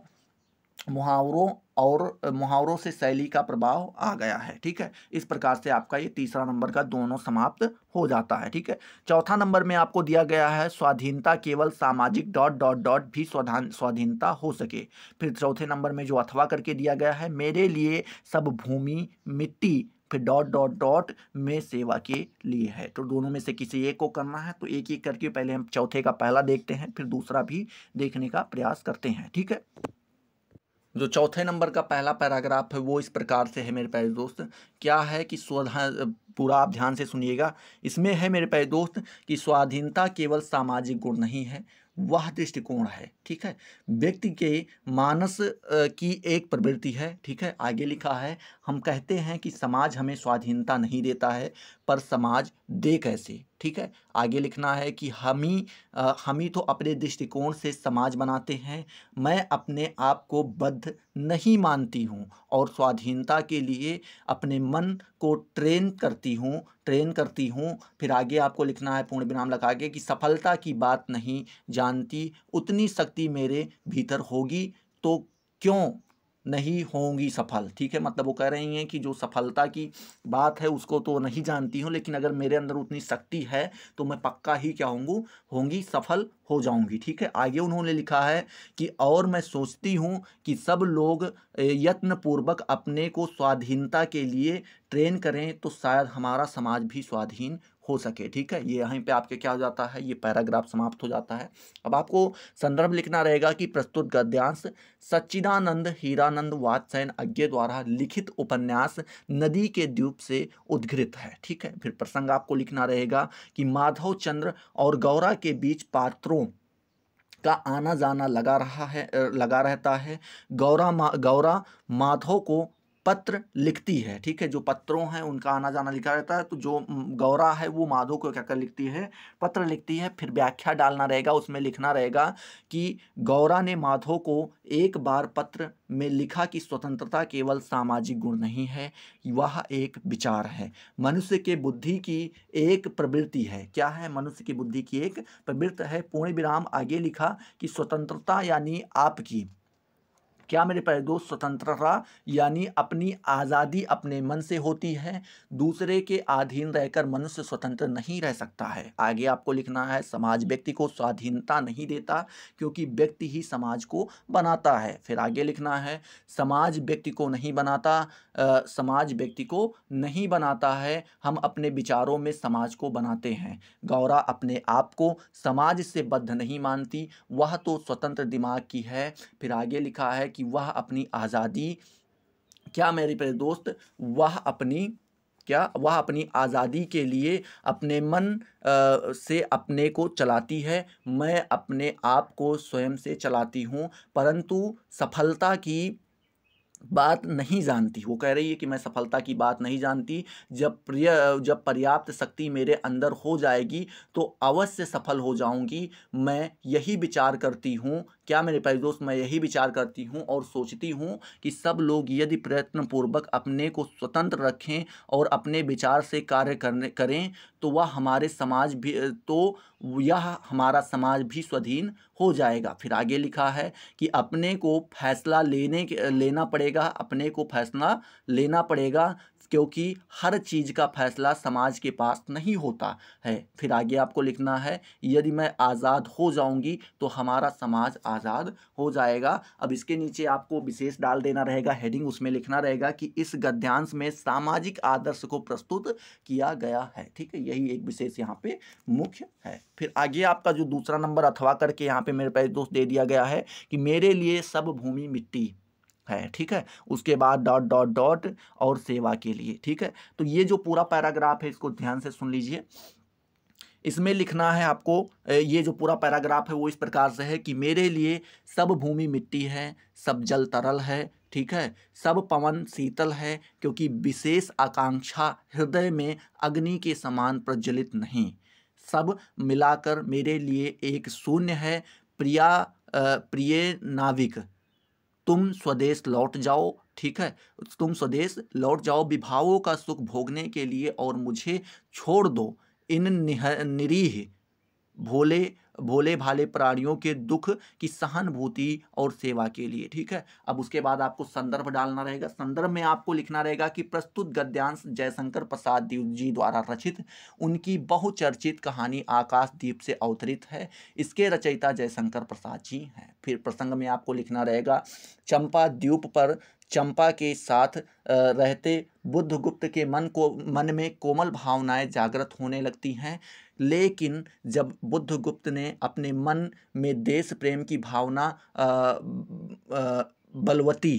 मुहावरों और मुहावरों से शैली का प्रभाव आ गया है ठीक है इस प्रकार से आपका ये तीसरा नंबर का दोनों समाप्त हो जाता है ठीक है चौथा नंबर में आपको दिया गया है स्वाधीनता केवल सामाजिक डॉट डॉट डॉट भी स्वाधान स्वाधीनता हो सके फिर चौथे नंबर में जो अथवा करके दिया गया है मेरे लिए सब भूमि मिट्टी फिर डॉट डॉट डॉट में सेवा के लिए है तो दोनों में से किसी एक को करना है तो एक एक करके पहले हम चौथे का पहला देखते हैं फिर दूसरा भी देखने का प्रयास करते हैं ठीक है जो चौथे नंबर का पहला पैराग्राफ है वो इस प्रकार से है मेरे प्यारे दोस्त क्या है कि स्वधा पूरा आप ध्यान से सुनिएगा इसमें है मेरे प्यारे दोस्त कि स्वाधीनता केवल सामाजिक गुण नहीं है वह दृष्टिकोण है ठीक है व्यक्ति के मानस की एक प्रवृत्ति है ठीक है आगे लिखा है हम कहते हैं कि समाज हमें स्वाधीनता नहीं देता है पर समाज दे कैसे ठीक है आगे लिखना है कि हम ही हम ही तो अपने दृष्टिकोण से समाज बनाते हैं मैं अपने आप को बद्ध नहीं मानती हूँ और स्वाधीनता के लिए अपने मन को ट्रेन करती हूँ ट्रेन करती हूँ फिर आगे आपको लिखना है पूर्ण विराम लगा के कि सफलता की बात नहीं जानती उतनी शक्ति मेरे भीतर होगी तो क्यों नहीं होंगी सफल ठीक है मतलब वो कह रही हैं कि जो सफलता की बात है उसको तो नहीं जानती हूँ लेकिन अगर मेरे अंदर उतनी शक्ति है तो मैं पक्का ही क्या होंगू होंगी सफल हो जाऊंगी ठीक है आगे उन्होंने लिखा है कि और मैं सोचती हूँ कि सब लोग यत्नपूर्वक अपने को स्वाधीनता के लिए ट्रेन करें तो शायद हमारा समाज भी स्वाधीन हो सके ठीक है ये यहीं पे आपके क्या हो जाता है ये पैराग्राफ समाप्त हो जाता है अब आपको संदर्भ लिखना रहेगा कि प्रस्तुत गद्यांश सच्चिदानंद हीरानंद वात्सैन अज्ञे द्वारा लिखित उपन्यास नदी के द्वीप से उद्घृत है ठीक है फिर प्रसंग आपको लिखना रहेगा कि माधव चंद्र और गौरा के बीच पात्रों का आना जाना लगा रहा है लगा रहता है गौरा मा गौरा माधव को पत्र लिखती है ठीक है जो पत्रों हैं उनका आना जाना लिखा रहता है तो जो गौरा है वो माधो को क्या कर लिखती है पत्र लिखती है फिर व्याख्या डालना रहेगा उसमें लिखना रहेगा कि गौरा ने माधो को एक बार पत्र में लिखा कि स्वतंत्रता केवल सामाजिक गुण नहीं है वह एक विचार है मनुष्य के बुद्धि की एक प्रवृत्ति है क्या है मनुष्य की बुद्धि की एक प्रवृत्ति है पूर्ण विराम आगे लिखा कि स्वतंत्रता यानी आपकी क्या मेरे प्यारे दोस्त स्वतंत्रता यानी अपनी आज़ादी अपने मन से होती है दूसरे के अधीन रहकर मनुष्य स्वतंत्र नहीं रह सकता है आगे आपको लिखना है समाज व्यक्ति को स्वाधीनता नहीं देता क्योंकि व्यक्ति ही समाज को बनाता है फिर आगे लिखना है समाज व्यक्ति को नहीं बनाता आ, समाज व्यक्ति को नहीं बनाता है हम अपने विचारों में समाज को बनाते हैं गौरा अपने आप को समाज से बद्ध नहीं मानती वह तो स्वतंत्र दिमाग की है फिर आगे लिखा है कि वह अपनी आज़ादी क्या मेरे प्यारे दोस्त वह अपनी क्या वह अपनी आज़ादी के लिए अपने मन आ, से अपने को चलाती है मैं अपने आप को स्वयं से चलाती हूँ परंतु सफलता की बात नहीं जानती वो कह रही है कि मैं सफलता की बात नहीं जानती जब प्रिय जब पर्याप्त शक्ति मेरे अंदर हो जाएगी तो अवश्य सफल हो जाऊंगी मैं यही विचार करती हूँ क्या मेरे प्यारे दोस्त मैं यही विचार करती हूँ और सोचती हूँ कि सब लोग यदि प्रयत्नपूर्वक अपने को स्वतंत्र रखें और अपने विचार से कार्य करने करें तो वह हमारे समाज भी तो यह हमारा समाज भी स्वाधीन हो जाएगा फिर आगे लिखा है कि अपने को फैसला लेने लेना पड़ेगा अपने को फैसला लेना पड़ेगा क्योंकि हर चीज़ का फैसला समाज के पास नहीं होता है फिर आगे आपको लिखना है यदि मैं आज़ाद हो जाऊंगी तो हमारा समाज आज़ाद हो जाएगा अब इसके नीचे आपको विशेष डाल देना रहेगा हेडिंग उसमें लिखना रहेगा कि इस गद्यांश में सामाजिक आदर्श को प्रस्तुत किया गया है ठीक है यही एक विशेष यहाँ पे मुख्य है फिर आगे आपका जो दूसरा नंबर अथवा करके यहाँ पे मेरे पास दोस्त दे दिया गया है कि मेरे लिए सब भूमि मिट्टी है ठीक है उसके बाद डॉट डॉट डॉट और सेवा के लिए ठीक है तो ये जो पूरा पैराग्राफ है इसको ध्यान से सुन लीजिए इसमें लिखना है आपको ये जो पूरा पैराग्राफ है वो इस प्रकार से है कि मेरे लिए सब भूमि मिट्टी है सब जल तरल है ठीक है सब पवन शीतल है क्योंकि विशेष आकांक्षा हृदय में अग्नि के समान प्रज्वलित नहीं सब मिलाकर मेरे लिए एक शून्य है प्रिया प्रिय नाविक तुम स्वदेश लौट जाओ ठीक है तुम स्वदेश लौट जाओ विभावों का सुख भोगने के लिए और मुझे छोड़ दो इन निरीह भोले भोले भाले प्राणियों के दुख की सहानुभूति और सेवा के लिए ठीक है अब उसके बाद आपको संदर्भ डालना रहेगा संदर्भ में आपको लिखना रहेगा कि प्रस्तुत गद्यांश जयशंकर प्रसाद जी द्वारा रचित उनकी बहुचर्चित कहानी आकाशदीप से अवतरित है इसके रचयिता जयशंकर प्रसाद जी हैं फिर प्रसंग में आपको लिखना रहेगा चंपा द्वीप पर चंपा के साथ रहते बुद्धगुप्त के मन को मन में कोमल भावनाएं जागृत होने लगती हैं लेकिन जब बुद्धगुप्त ने अपने मन में देश प्रेम की भावना बलवती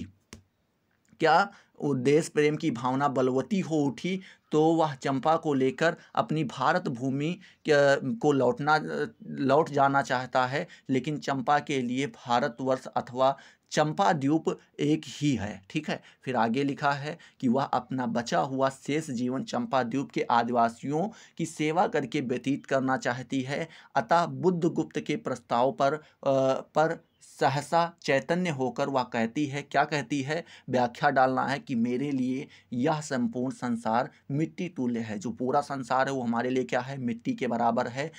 क्या देश प्रेम की भावना बलवती हो उठी तो वह चंपा को लेकर अपनी भारत भूमि को लौटना लौट जाना चाहता है लेकिन चंपा के लिए भारतवर्ष अथवा चंपा द्वीप एक ही है ठीक है फिर आगे लिखा है कि वह अपना बचा हुआ शेष जीवन चंपा द्वीप के आदिवासियों की सेवा करके व्यतीत करना चाहती है अतः बुद्धगुप्त के प्रस्ताव पर आ, पर सहसा चैतन्य होकर वह कहती है क्या कहती है व्याख्या डालना है कि मेरे लिए यह संपूर्ण संसार मिट्टी तुल्य है जो पूरा संसार है वो हमारे लिए क्या है मिट्टी के बराबर है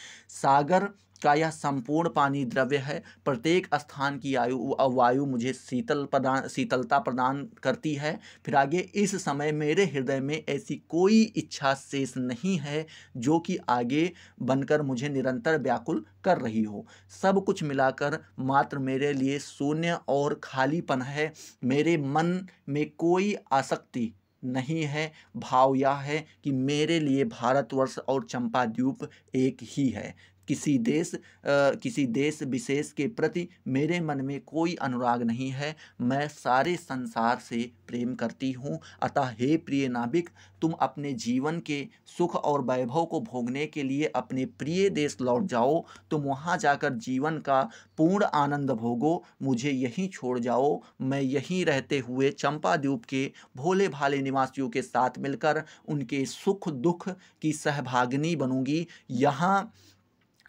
सागर का यह संपूर्ण पानी द्रव्य है प्रत्येक स्थान की आयु वायु मुझे शीतल प्रदान शीतलता प्रदान करती है फिर आगे इस समय मेरे हृदय में ऐसी कोई इच्छा शेष नहीं है जो कि आगे बनकर मुझे निरंतर व्याकुल कर रही हो सब कुछ मिलाकर मात्र मेरे लिए शून्य और खालीपन है मेरे मन में कोई आसक्ति नहीं है भाव यह है कि मेरे लिए भारतवर्ष और चंपा द्वीप एक ही है किसी देश आ, किसी देश विशेष के प्रति मेरे मन में कोई अनुराग नहीं है मैं सारे संसार से प्रेम करती हूँ अतः हे प्रिय नाभिक तुम अपने जीवन के सुख और वैभव को भोगने के लिए अपने प्रिय देश लौट जाओ तुम वहाँ जाकर जीवन का पूर्ण आनंद भोगो मुझे यहीं छोड़ जाओ मैं यहीं रहते हुए चंपा द्वीप के भोले भाले निवासियों के साथ मिलकर उनके सुख दुख की सहभागिनी बनूंगी यहाँ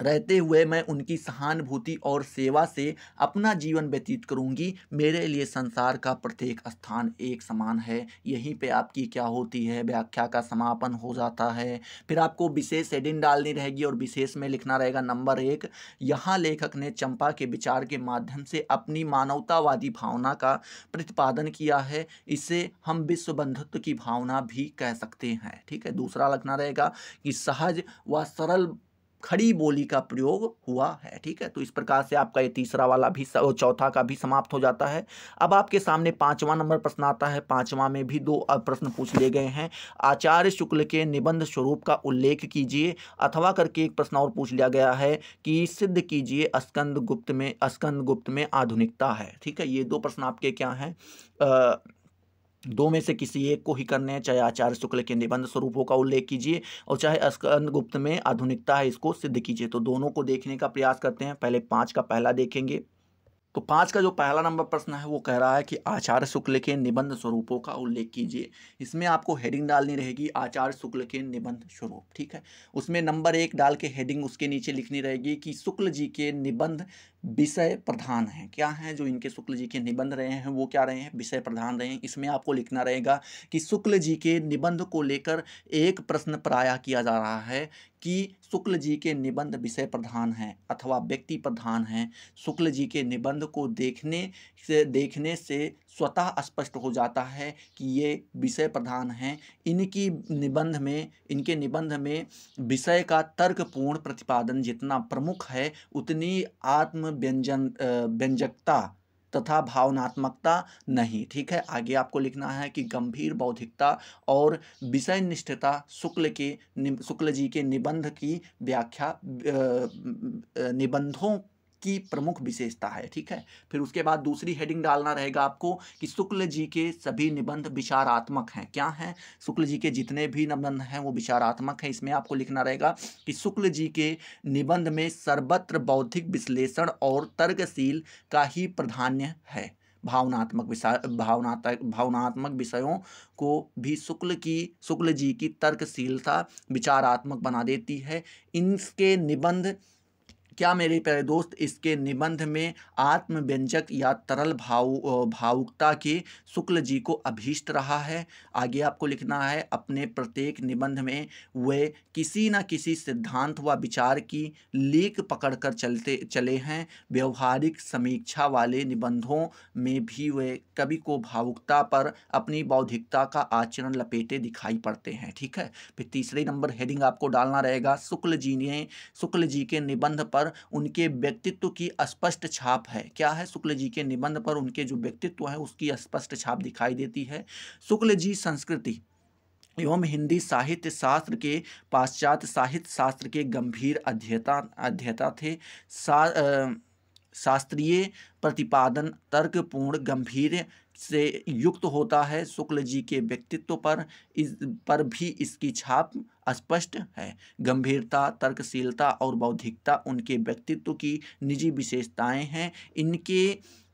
रहते हुए मैं उनकी सहानुभूति और सेवा से अपना जीवन व्यतीत करूंगी मेरे लिए संसार का प्रत्येक स्थान एक समान है यहीं पे आपकी क्या होती है व्याख्या का समापन हो जाता है फिर आपको विशेष एडिन डालनी रहेगी और विशेष में लिखना रहेगा नंबर एक यहाँ लेखक ने चंपा के विचार के माध्यम से अपनी मानवतावादी भावना का प्रतिपादन किया है इसे हम विश्व बंधुत्व की भावना भी कह सकते हैं ठीक है दूसरा लिखना रहेगा कि सहज व सरल खड़ी बोली का प्रयोग हुआ है ठीक है तो इस प्रकार से आपका ये तीसरा वाला भी चौथा का भी समाप्त हो जाता है अब आपके सामने पांचवा नंबर प्रश्न आता है पांचवा में भी दो प्रश्न पूछ लिए गए हैं आचार्य शुक्ल के निबंध स्वरूप का उल्लेख कीजिए अथवा करके एक प्रश्न और पूछ लिया गया है कि सिद्ध कीजिए अस्कंद गुप्त में अस्कंद गुप्त में आधुनिकता है ठीक है ये दो प्रश्न आपके क्या हैं दो में से किसी एक को ही करने हैं चाहे आचार्य शुक्ल के निबंध स्वरूपों का उल्लेख कीजिए और चाहे स्कंद गुप्त में आधुनिकता है इसको सिद्ध कीजिए तो दोनों को देखने का प्रयास करते हैं पहले पाँच का पहला देखेंगे तो पाँच का जो पहला नंबर प्रश्न है वो कह रहा है कि आचार्य शुक्ल के निबंध स्वरूपों का उल्लेख कीजिए इसमें आपको हेडिंग डालनी रहेगी आचार्य शुक्ल के निबंध स्वरूप ठीक है उसमें नंबर एक डाल के हेडिंग उसके नीचे लिखनी रहेगी कि शुक्ल जी के निबंध विषय प्रधान हैं क्या हैं जो इनके शुक्ल जी के निबंध रहे हैं वो क्या रहे हैं विषय प्रधान रहे हैं इसमें आपको लिखना रहेगा कि शुक्ल जी के निबंध को लेकर एक प्रश्न प्रायः किया जा रहा है कि शुक्ल जी के निबंध विषय प्रधान हैं अथवा व्यक्ति प्रधान हैं शुक्ल जी के निबंध को देखने से देखने से स्वतः स्पष्ट हो जाता है कि ये विषय प्रधान हैं इनकी निबंध में इनके निबंध में विषय का तर्कपूर्ण प्रतिपादन जितना प्रमुख है उतनी आत्म व्यंजन व्यंजकता तथा भावनात्मकता नहीं ठीक है आगे आपको लिखना है कि गंभीर बौद्धिकता और विषय निष्ठता शुक्ल के शुक्ल जी के निबंध की व्याख्या निबंधों की प्रमुख विशेषता है ठीक है फिर उसके बाद दूसरी हेडिंग डालना रहेगा आपको कि शुक्ल जी के सभी निबंध विचारात्मक हैं क्या हैं शुक्ल जी के जितने भी निबंध हैं वो विचारात्मक हैं इसमें आपको लिखना रहेगा कि शुक्ल जी के निबंध में सर्वत्र बौद्धिक विश्लेषण और तर्कशील का ही प्राधान्य है भावनात्मक विषय भावनात्मक भावनात्मक विषयों को भी शुक्ल की शुक्ल जी की तर्कशीलता विचारात्मक बना देती है इनके निबंध क्या मेरे प्यारे दोस्त इसके निबंध में आत्मव्यंजक या तरल भाव भावुकता के शुक्ल जी को अभीष्ट रहा है आगे आपको लिखना है अपने प्रत्येक निबंध में वे किसी न किसी सिद्धांत व विचार की लीक पकड़कर चलते चले हैं व्यवहारिक समीक्षा वाले निबंधों में भी वे कवि को भावुकता पर अपनी बौद्धिकता का आचरण लपेटे दिखाई पड़ते हैं ठीक है फिर तीसरे नंबर हेडिंग आपको डालना रहेगा शुक्ल जी ने शुक्ल जी के निबंध पर उनके व्यक्तित्व की स्पष्ट छाप है क्या है शुक्ल जी के निबंध पर उनके जो व्यक्तित्व है उसकी स्पष्ट छाप दिखाई देती है शुक्ल जी संस्कृति एवं हिंदी साहित्य शास्त्र के पाश्चात्य साहित्य शास्त्र के गंभीर अध्येता अध्येता थे सा, शास्त्रीय प्रतिपादन तर्कपूर्ण गंभीर से युक्त होता है शुक्ल जी के व्यक्तित्व पर इस पर भी इसकी छाप स्पष्ट है गंभीरता तर्कशीलता और बौद्धिकता उनके व्यक्तित्व की निजी विशेषताएं हैं इनके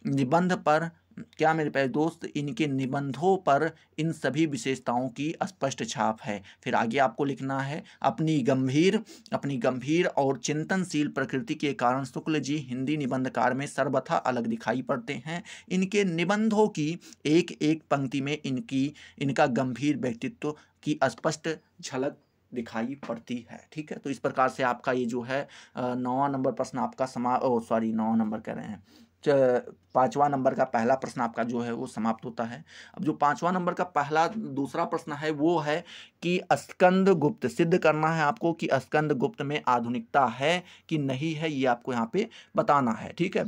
निबंध पर क्या मेरे प्यारे दोस्त इनके निबंधों पर इन सभी विशेषताओं की स्पष्ट छाप है फिर आगे आपको लिखना है अपनी गंभीर अपनी गंभीर और चिंतनशील प्रकृति के कारण शुक्ल जी हिंदी निबंधकार में सर्वथा अलग दिखाई पड़ते हैं इनके निबंधों की एक एक पंक्ति में इनकी इनका गंभीर व्यक्तित्व की स्पष्ट झलक दिखाई पड़ती है ठीक है तो इस प्रकार से आपका ये जो है नौवा नंबर प्रश्न आपका समा सॉरी नौवा नंबर कह रहे हैं पांचवा नंबर का पहला प्रश्न आपका जो है वो समाप्त होता है अब जो पांचवा नंबर का पहला दूसरा प्रश्न है वो है कि अस्कंद गुप्त सिद्ध करना है आपको कि अस्कंद गुप्त में आधुनिकता है कि नहीं है ये आपको यहाँ पे बताना है ठीक है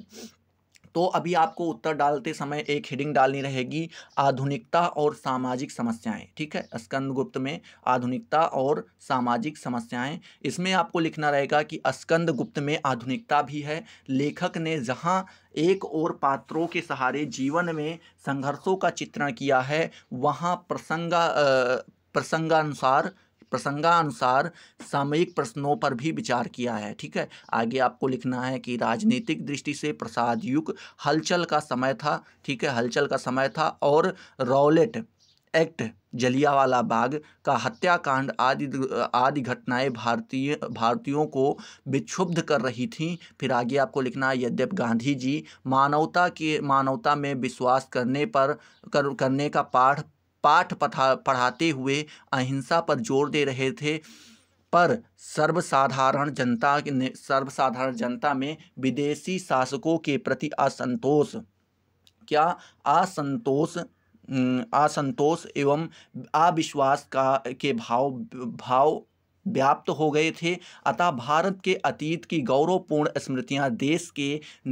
तो अभी आपको उत्तर डालते समय एक हेडिंग डालनी रहेगी आधुनिकता और सामाजिक समस्याएं ठीक है स्कंदगुप्त में आधुनिकता और सामाजिक समस्याएं इसमें आपको लिखना रहेगा कि स्कंदगुप्त में आधुनिकता भी है लेखक ने जहां एक और पात्रों के सहारे जीवन में संघर्षों का चित्रण किया है वहाँ प्रसंगा प्रसंगानुसार प्रसंगानुसार सामयिक प्रश्नों पर भी विचार किया है ठीक है आगे आपको लिखना है कि राजनीतिक दृष्टि से प्रसाद युग हलचल का समय था ठीक है हलचल का समय था और रॉलेट एक्ट जलियावाला बाग का हत्याकांड आदि आदि घटनाएं भारतीय भारतीयों को विक्षुब्ध कर रही थीं फिर आगे आपको लिखना है यद्यप गांधी जी मानवता के मानवता में विश्वास करने पर कर, करने का पाठ पाठ पढ़ाते हुए अहिंसा पर जोर दे रहे थे पर सर्वसाधारण जनता ने सर्वसाधारण जनता में विदेशी शासकों के प्रति असंतोष क्या असंतोष असंतोष एवं अविश्वास का के भाव भाव व्याप्त हो गए थे अतः भारत के अतीत की गौरवपूर्ण स्मृतियां देश के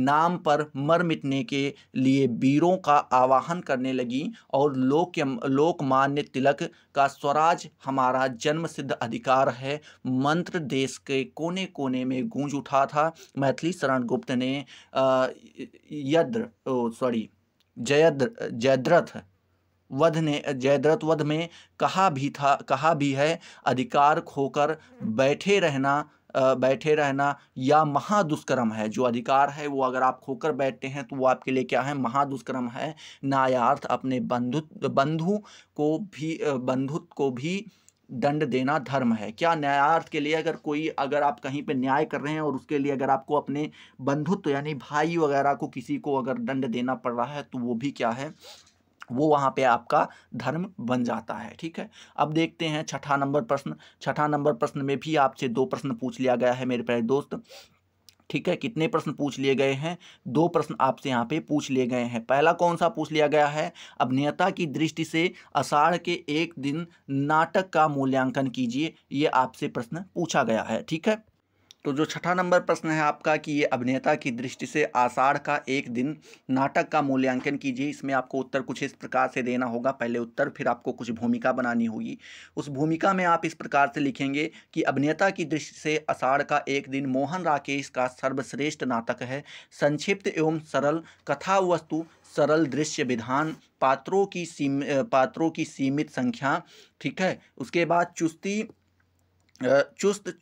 नाम पर मर मिटने के लिए वीरों का आवाहन करने लगी और लोक लोकमान्य तिलक का स्वराज हमारा जन्मसिद्ध अधिकार है मंत्र देश के कोने कोने में गूंज उठा था मैथिली शरण गुप्त ने यद्र सॉरी जयद्र जयद्रथ वध ने जयद्रथ वध में कहा भी था कहा भी है अधिकार खोकर बैठे रहना बैठे रहना या महादुष्कर्म है जो अधिकार है वो अगर आप खोकर बैठते हैं तो वो आपके लिए क्या है महादुष्कर्म है नायार्थ अपने बंधु बंधु को भी बंधुत्व को भी दंड देना धर्म है क्या न्यायार्थ के लिए अगर कोई अगर आप कहीं पे न्याय कर रहे हैं और उसके लिए अगर आपको अपने बंधुत्व यानी भाई वगैरह को किसी को अगर दंड देना पड़ रहा है तो वो भी क्या है वो वहाँ पे आपका धर्म बन जाता है ठीक है अब देखते हैं छठा नंबर प्रश्न छठा नंबर प्रश्न में भी आपसे दो प्रश्न पूछ लिया गया है मेरे प्यारे दोस्त ठीक है कितने प्रश्न पूछ लिए गए हैं दो प्रश्न आपसे यहाँ पे पूछ लिए गए हैं पहला कौन सा पूछ लिया गया है अभिनेता की दृष्टि से अषाढ़ के एक दिन नाटक का मूल्यांकन कीजिए ये आपसे प्रश्न पूछा गया है ठीक है तो जो छठा नंबर प्रश्न है आपका कि ये अभिनेता की दृष्टि से आषाढ़ का एक दिन नाटक का मूल्यांकन कीजिए इसमें आपको उत्तर कुछ इस प्रकार से देना होगा पहले उत्तर फिर आपको कुछ भूमिका बनानी होगी उस भूमिका में आप इस प्रकार से लिखेंगे कि अभिनेता की दृष्टि से आषाढ़ का एक दिन मोहन राकेश का सर्वश्रेष्ठ नाटक है संक्षिप्त एवं सरल कथा वस्तु सरल दृश्य विधान पात्रों की सीम पात्रों की सीमित संख्या ठीक है उसके बाद चुस्ती चुस्त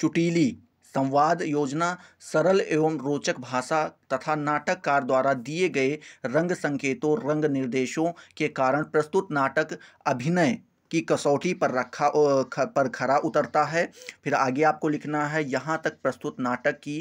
चुटीली संवाद योजना सरल एवं रोचक भाषा तथा नाटककार द्वारा दिए गए रंग संकेतों रंग निर्देशों के कारण प्रस्तुत नाटक अभिनय की कसौटी पर रखा पर खरा उतरता है फिर आगे आपको लिखना है यहाँ तक प्रस्तुत नाटक की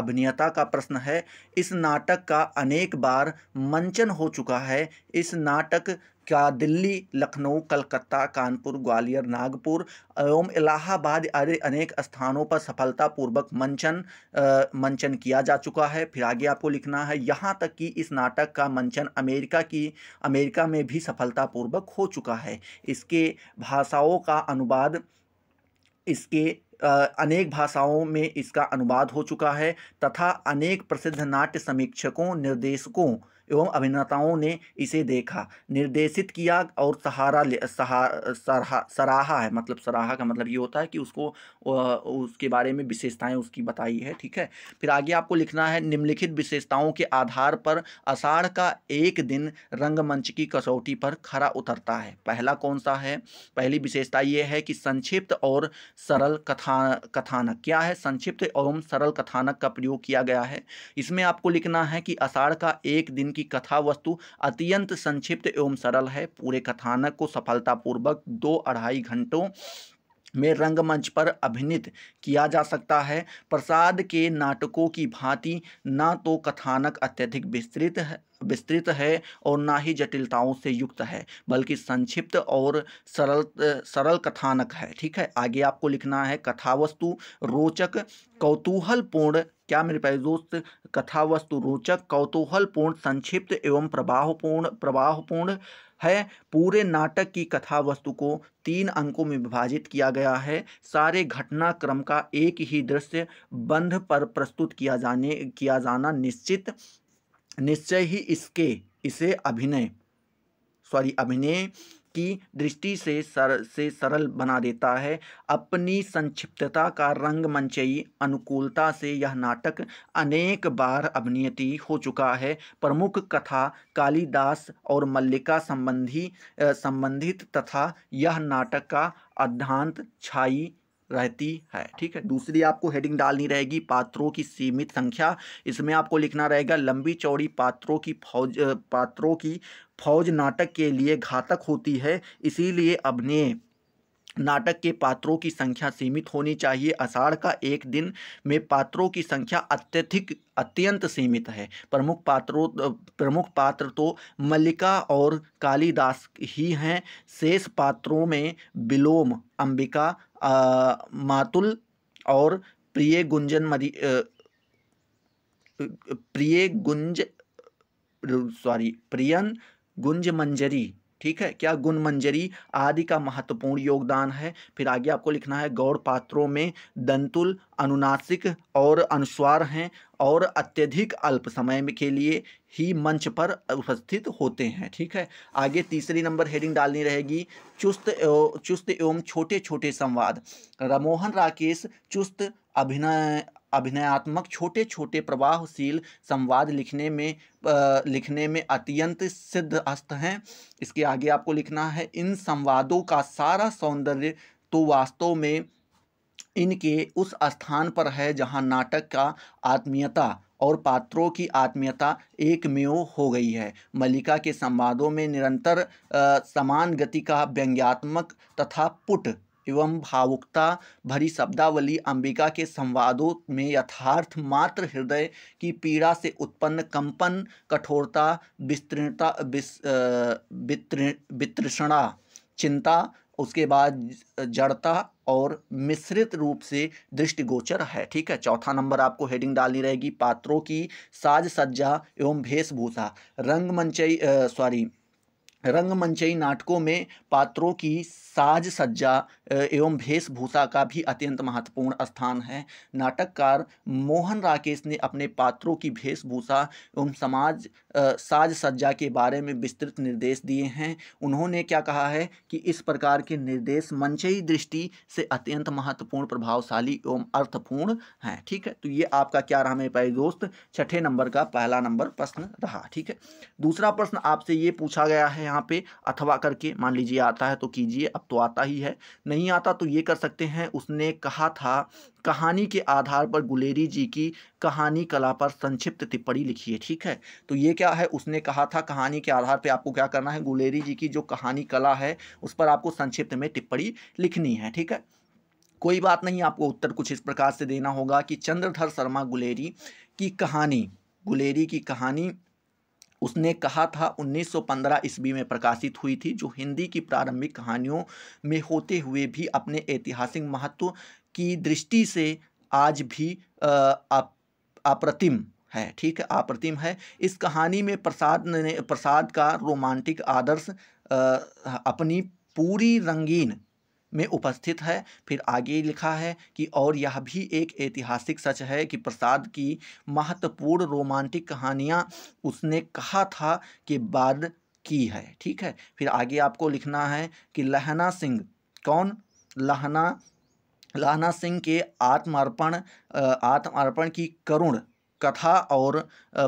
अभिनयता का प्रश्न है इस नाटक का अनेक बार मंचन हो चुका है इस नाटक का दिल्ली लखनऊ कलकत्ता कानपुर ग्वालियर नागपुर एवं इलाहाबाद आदि अनेक स्थानों पर सफलतापूर्वक मंचन आ, मंचन किया जा चुका है फिर आगे आपको लिखना है यहाँ तक कि इस नाटक का मंचन अमेरिका की अमेरिका में भी सफलतापूर्वक हो चुका है इसके भाषाओं का अनुवाद इसके अनेक भाषाओं में इसका अनुवाद हो चुका है तथा अनेक प्रसिद्ध नाट्य समीक्षकों निर्देशकों एवं अभिनेताओं ने इसे देखा निर्देशित किया और सहारा सराहा सराहा है मतलब सराहा का मतलब ये होता है कि उसको उसके बारे में विशेषताएं उसकी बताई है ठीक है फिर आगे आपको लिखना है निम्नलिखित विशेषताओं के आधार पर अषाढ़ का एक दिन रंगमंच की कसौटी पर खरा उतरता है पहला कौन सा है पहली विशेषता ये है कि संक्षिप्त और सरल कथा कथानक क्या है संक्षिप्त एवं सरल कथानक का प्रयोग किया गया है इसमें आपको लिखना है कि अषाढ़ का एक दिन की कथा वस्तु अत्यंत संक्षिप्त एवं सरल है पूरे कथानक को सफलतापूर्वक दो अढ़ाई घंटों में रंगमंच पर अभिनित किया जा सकता है प्रसाद के नाटकों की भांति ना तो कथानक अत्यधिक विस्तृत है विस्तृत है और ना ही जटिलताओं से युक्त है बल्कि संक्षिप्त और सरल सरल कथानक है ठीक है आगे आपको लिखना है कथावस्तु रोचक कौतूहलपूर्ण क्या मेरे प्यारे दोस्त कथा वस्तु रोचक कौतूहलपूर्ण संक्षिप्त एवं प्रवाहपूर्ण प्रवाहपूर्ण है पूरे नाटक की कथा वस्तु को तीन अंकों में विभाजित किया गया है सारे घटनाक्रम का एक ही दृश्य बंध पर प्रस्तुत किया जाने किया जाना निश्चित निश्चय ही इसके इसे अभिनय सॉरी अभिनय की दृष्टि से सर से सरल बना देता है अपनी संक्षिप्तता का रंगमंचयी अनुकूलता से यह नाटक अनेक बार अभिनीति हो चुका है प्रमुख कथा कालिदास और मल्लिका संबंधी संबंधित तथा यह नाटक का अध्यांत छाई रहती है ठीक है दूसरी आपको हेडिंग डालनी रहेगी पात्रों की सीमित संख्या इसमें आपको लिखना रहेगा लंबी चौड़ी पात्रों की फौज पात्रों की फौज नाटक के लिए घातक होती है इसीलिए अपने नाटक के पात्रों की संख्या सीमित होनी चाहिए अषाढ़ का एक दिन में पात्रों की संख्या अत्यधिक अत्यंत सीमित है प्रमुख पात्रों प्रमुख पात्र तो मल्लिका और कालिदास ही हैं शेष पात्रों में विलोम अंबिका मातुल और प्रिय गुंजन मरी प्रिय गुंज सॉरी प्रियन गुंज मंजरी ठीक है क्या गुण मंजरी आदि का महत्वपूर्ण योगदान है फिर आगे आपको लिखना है गौड़ पात्रों में दंतुल अनुनासिक और अनुस्वार हैं और अत्यधिक अल्प समय में के लिए ही मंच पर उपस्थित होते हैं ठीक है आगे तीसरी नंबर हेडिंग डालनी रहेगी चुस्त चुस्त एवं छोटे छोटे संवाद रमोहन राकेश चुस्त अभिनय अभिनयात्मक छोटे छोटे प्रवाहशील संवाद लिखने में आ, लिखने में अत्यंत सिद्ध हस्त हैं इसके आगे आपको लिखना है इन संवादों का सारा सौंदर्य तो वास्तव में इनके उस स्थान पर है जहाँ नाटक का आत्मीयता और पात्रों की आत्मीयता एक में हो गई है मलिका के संवादों में निरंतर आ, समान गति का व्यंग्यात्मक तथा पुट एवं भावुकता भरी शब्दावली अंबिका के संवादों में यथार्थ मात्र हृदय की पीड़ा से उत्पन्न कंपन कठोरता विस्तृणता वितृषणा चिंता उसके बाद जड़ता और मिश्रित रूप से दृष्टिगोचर है ठीक है चौथा नंबर आपको हेडिंग डालनी रहेगी पात्रों की साज सज्जा एवं भेषभूषा रंगमंच सॉरी रंगमंचई नाटकों में पात्रों की साज सज्जा एवं वेशभूषा का भी अत्यंत महत्वपूर्ण स्थान है नाटककार मोहन राकेश ने अपने पात्रों की भेषभूषा एवं समाज साज सज्जा के बारे में विस्तृत निर्देश दिए हैं उन्होंने क्या कहा है कि इस प्रकार के निर्देश मंचई दृष्टि से अत्यंत महत्वपूर्ण प्रभावशाली एवं अर्थपूर्ण हैं ठीक है तो ये आपका क्या रहा मेरे पाई दोस्त छठे नंबर का पहला नंबर प्रश्न रहा ठीक है दूसरा प्रश्न आपसे ये पूछा गया है यहाँ पे अथवा करके मान लीजिए आता है तो कीजिए अब तो आता ही है नहीं आता तो ये कर सकते हैं उसने कहा था कहानी के आधार पर गुलेरी जी की कहानी कला पर संक्षिप्त टिप्पणी लिखिए ठीक है तो ये क्या है उसने कहा था कहानी के आधार पे आपको क्या करना है गुलेरी जी की जो कहानी कला है उस पर आपको संक्षिप्त में टिप्पणी लिखनी है ठीक है कोई बात नहीं आपको उत्तर कुछ इस प्रकार से देना होगा कि चंद्रधर शर्मा गुलेरी की कहानी गुलेरी की कहानी उसने कहा था 1915 ईस्वी में प्रकाशित हुई थी जो हिंदी की प्रारंभिक कहानियों में होते हुए भी अपने ऐतिहासिक महत्व की दृष्टि से आज भी अप्रतिम है ठीक है अप्रतिम है इस कहानी में प्रसाद ने प्रसाद का रोमांटिक आदर्श अपनी पूरी रंगीन में उपस्थित है फिर आगे लिखा है कि और यह भी एक ऐतिहासिक सच है कि प्रसाद की महत्वपूर्ण रोमांटिक कहानियाँ उसने कहा था कि बाद की है ठीक है फिर आगे आपको लिखना है कि लहना सिंह कौन लहना लहना सिंह के आत्मार्पण आत्मार्पण की करुण कथा और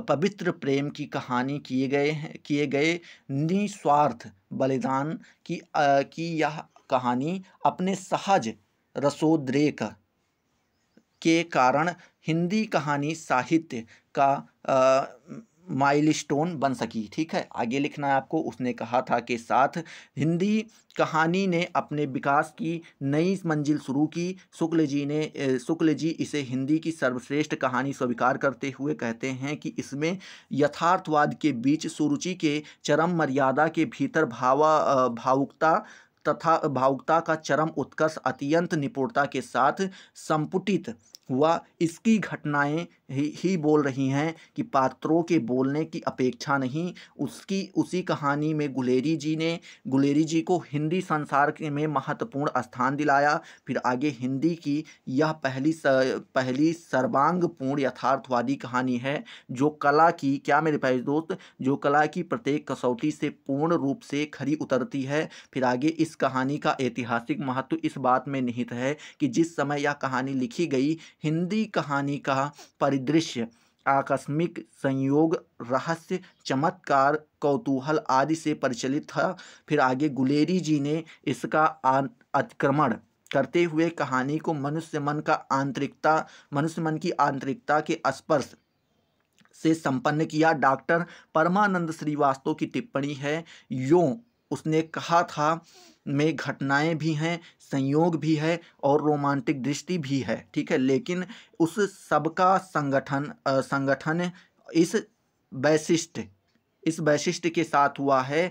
पवित्र प्रेम की कहानी किए गए हैं किए गए निस्वार्थ बलिदान की आ, की यह कहानी अपने सहज रसोद्रेक के कारण हिंदी कहानी साहित्य का माइलस्टोन बन सकी ठीक है आगे लिखना है आपको उसने कहा था कि साथ हिंदी कहानी ने अपने विकास की नई मंजिल शुरू की शुक्ल जी ने शुक्ल जी इसे हिंदी की सर्वश्रेष्ठ कहानी स्वीकार करते हुए कहते हैं कि इसमें यथार्थवाद के बीच सुरुचि के चरम मर्यादा के भीतर भावा भावुकता तथा भावुकता का चरम उत्कर्ष अत्यंत निपुणता के साथ संपुटित हुआ इसकी घटनाएं ही ही बोल रही हैं कि पात्रों के बोलने की अपेक्षा नहीं उसकी उसी कहानी में गुलेरी जी ने गुलेरी जी को हिंदी संसार के में महत्वपूर्ण स्थान दिलाया फिर आगे हिंदी की यह पहली स, पहली सर्वांगपूर्ण यथार्थवादी कहानी है जो कला की क्या मेरे प्यारे दोस्त जो कला की प्रत्येक कसौटी से पूर्ण रूप से खरी उतरती है फिर आगे इस कहानी का ऐतिहासिक महत्व इस बात में निहित है कि जिस समय यह कहानी लिखी गई हिंदी कहानी का परि दृश्य आकस्मिक संयोग रहस्य चमत्कार कौतूहल आदि से परिचलित था फिर आगे गुलेरी जी ने इसका अतिक्रमण करते हुए कहानी को मनुष्य मन का आंतरिकता मनुष्य मन की आंतरिकता के स्पर्श से संपन्न किया डॉक्टर परमानंद श्रीवास्तव की टिप्पणी है यों उसने कहा था में घटनाएं भी हैं संयोग भी है और रोमांटिक दृष्टि भी है ठीक है लेकिन उस सबका संगठन आ, संगठन इस वैशिष्ट इस वैशिष्ट के साथ हुआ है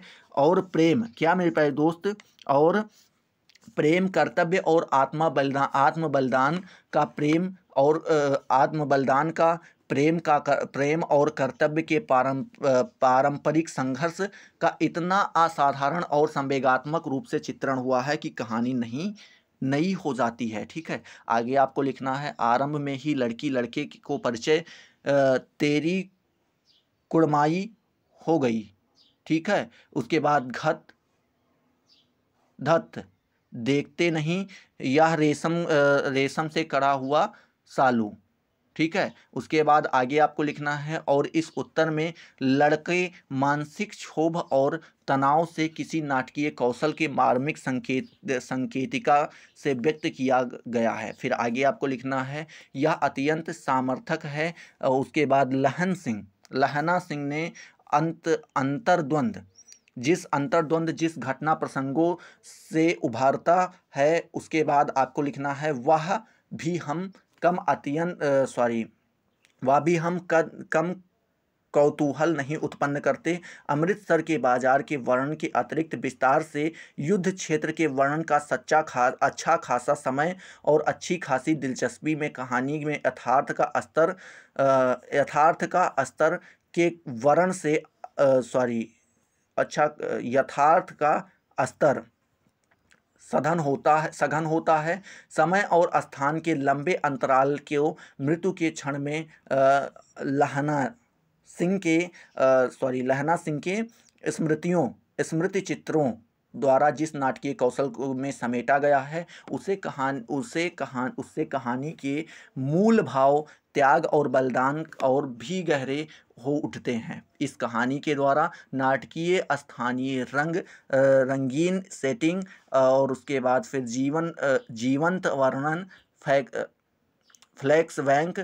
और प्रेम क्या मेरे प्यारे दोस्त और प्रेम कर्तव्य और आत्मा बलिदान आत्म बलिदान का प्रेम और आत्म बलिदान का प्रेम का कर, प्रेम और कर्तव्य के पारं पारंपरिक संघर्ष का इतना असाधारण और संवेगात्मक रूप से चित्रण हुआ है कि कहानी नहीं नई हो जाती है ठीक है आगे आपको लिखना है आरंभ में ही लड़की लड़के को परिचय तेरी कुड़माई हो गई ठीक है उसके बाद घत धत देखते नहीं यह रेशम रेशम से कड़ा हुआ सालू ठीक है उसके बाद आगे आपको लिखना है और इस उत्तर में लड़के मानसिक क्षोभ और तनाव से किसी नाटकीय कौशल के मार्मिक संकेत संकेतिका से व्यक्त किया गया है फिर आगे आपको लिखना है यह अत्यंत सामर्थक है उसके बाद लहन सिंह लहना सिंह ने अंत अंतर्द्वंद जिस अंतर्द्वंद जिस घटना प्रसंगों से उभारता है उसके बाद आपको लिखना है वह भी हम कम अत्यंत सॉरी वह भी हम कद कम कौतूहल नहीं उत्पन्न करते अमृतसर के बाजार के वर्णन के अतिरिक्त विस्तार से युद्ध क्षेत्र के वर्णन का सच्चा खा अच्छा खासा समय और अच्छी खासी दिलचस्पी में कहानी में यथार्थ का स्तर यथार्थ का स्तर के वर्ण से सॉरी अच्छा यथार्थ का स्तर सघन होता है सघन होता है समय और स्थान के लंबे अंतराल को मृत्यु के क्षण में लहना सिंह के सॉरी लहना सिंह के स्मृतियों स्मृति चित्रों द्वारा जिस नाटकीय कौशल में समेटा गया है उसे कहान उसे कहान उससे कहानी के मूल भाव त्याग और बलिदान और भी गहरे हो उठते हैं इस कहानी के द्वारा नाटकीय स्थानीय रंग रंगीन सेटिंग और उसके बाद फिर जीवन जीवंत वर्णन फैक फ्लैक्स वैंक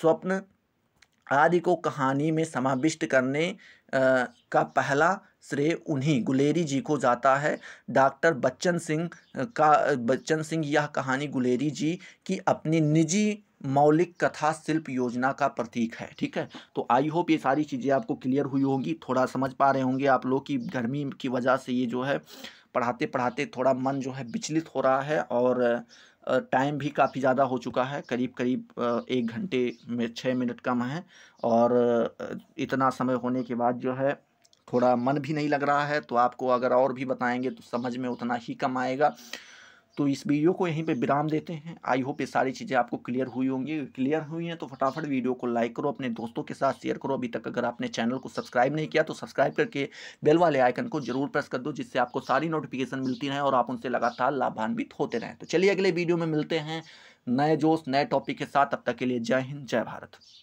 स्वप्न आदि को कहानी में समाविष्ट करने का पहला श्रेय उन्हीं गुलेरी जी को जाता है डॉक्टर बच्चन सिंह का बच्चन सिंह यह कहानी गुलेरी जी की अपनी निजी मौलिक कथा शिल्प योजना का प्रतीक है ठीक है तो आई होप ये सारी चीज़ें आपको क्लियर हुई होंगी थोड़ा समझ पा रहे होंगे आप लोग कि गर्मी की वजह से ये जो है पढ़ाते पढ़ाते थोड़ा मन जो है विचलित हो रहा है और टाइम भी काफ़ी ज़्यादा हो चुका है करीब करीब एक घंटे में छः मिनट कम है और इतना समय होने के बाद जो है थोड़ा मन भी नहीं लग रहा है तो आपको अगर और भी बताएंगे तो समझ में उतना ही कम आएगा तो इस वीडियो को यहीं पे विराम देते हैं आई होप ये सारी चीज़ें आपको क्लियर हुई होंगी क्लियर हुई हैं तो फटाफट वीडियो को लाइक करो अपने दोस्तों के साथ शेयर करो अभी तक अगर आपने चैनल को सब्सक्राइब नहीं किया तो सब्सक्राइब करके बेल वाले आइकन को जरूर प्रेस कर दो जिससे आपको सारी नोटिफिकेशन मिलती रहे और आप उनसे लगातार लाभान्वित होते रहें तो चलिए अगले वीडियो में मिलते हैं नए जोश नए टॉपिक के साथ अब तक के लिए जय हिंद जय भारत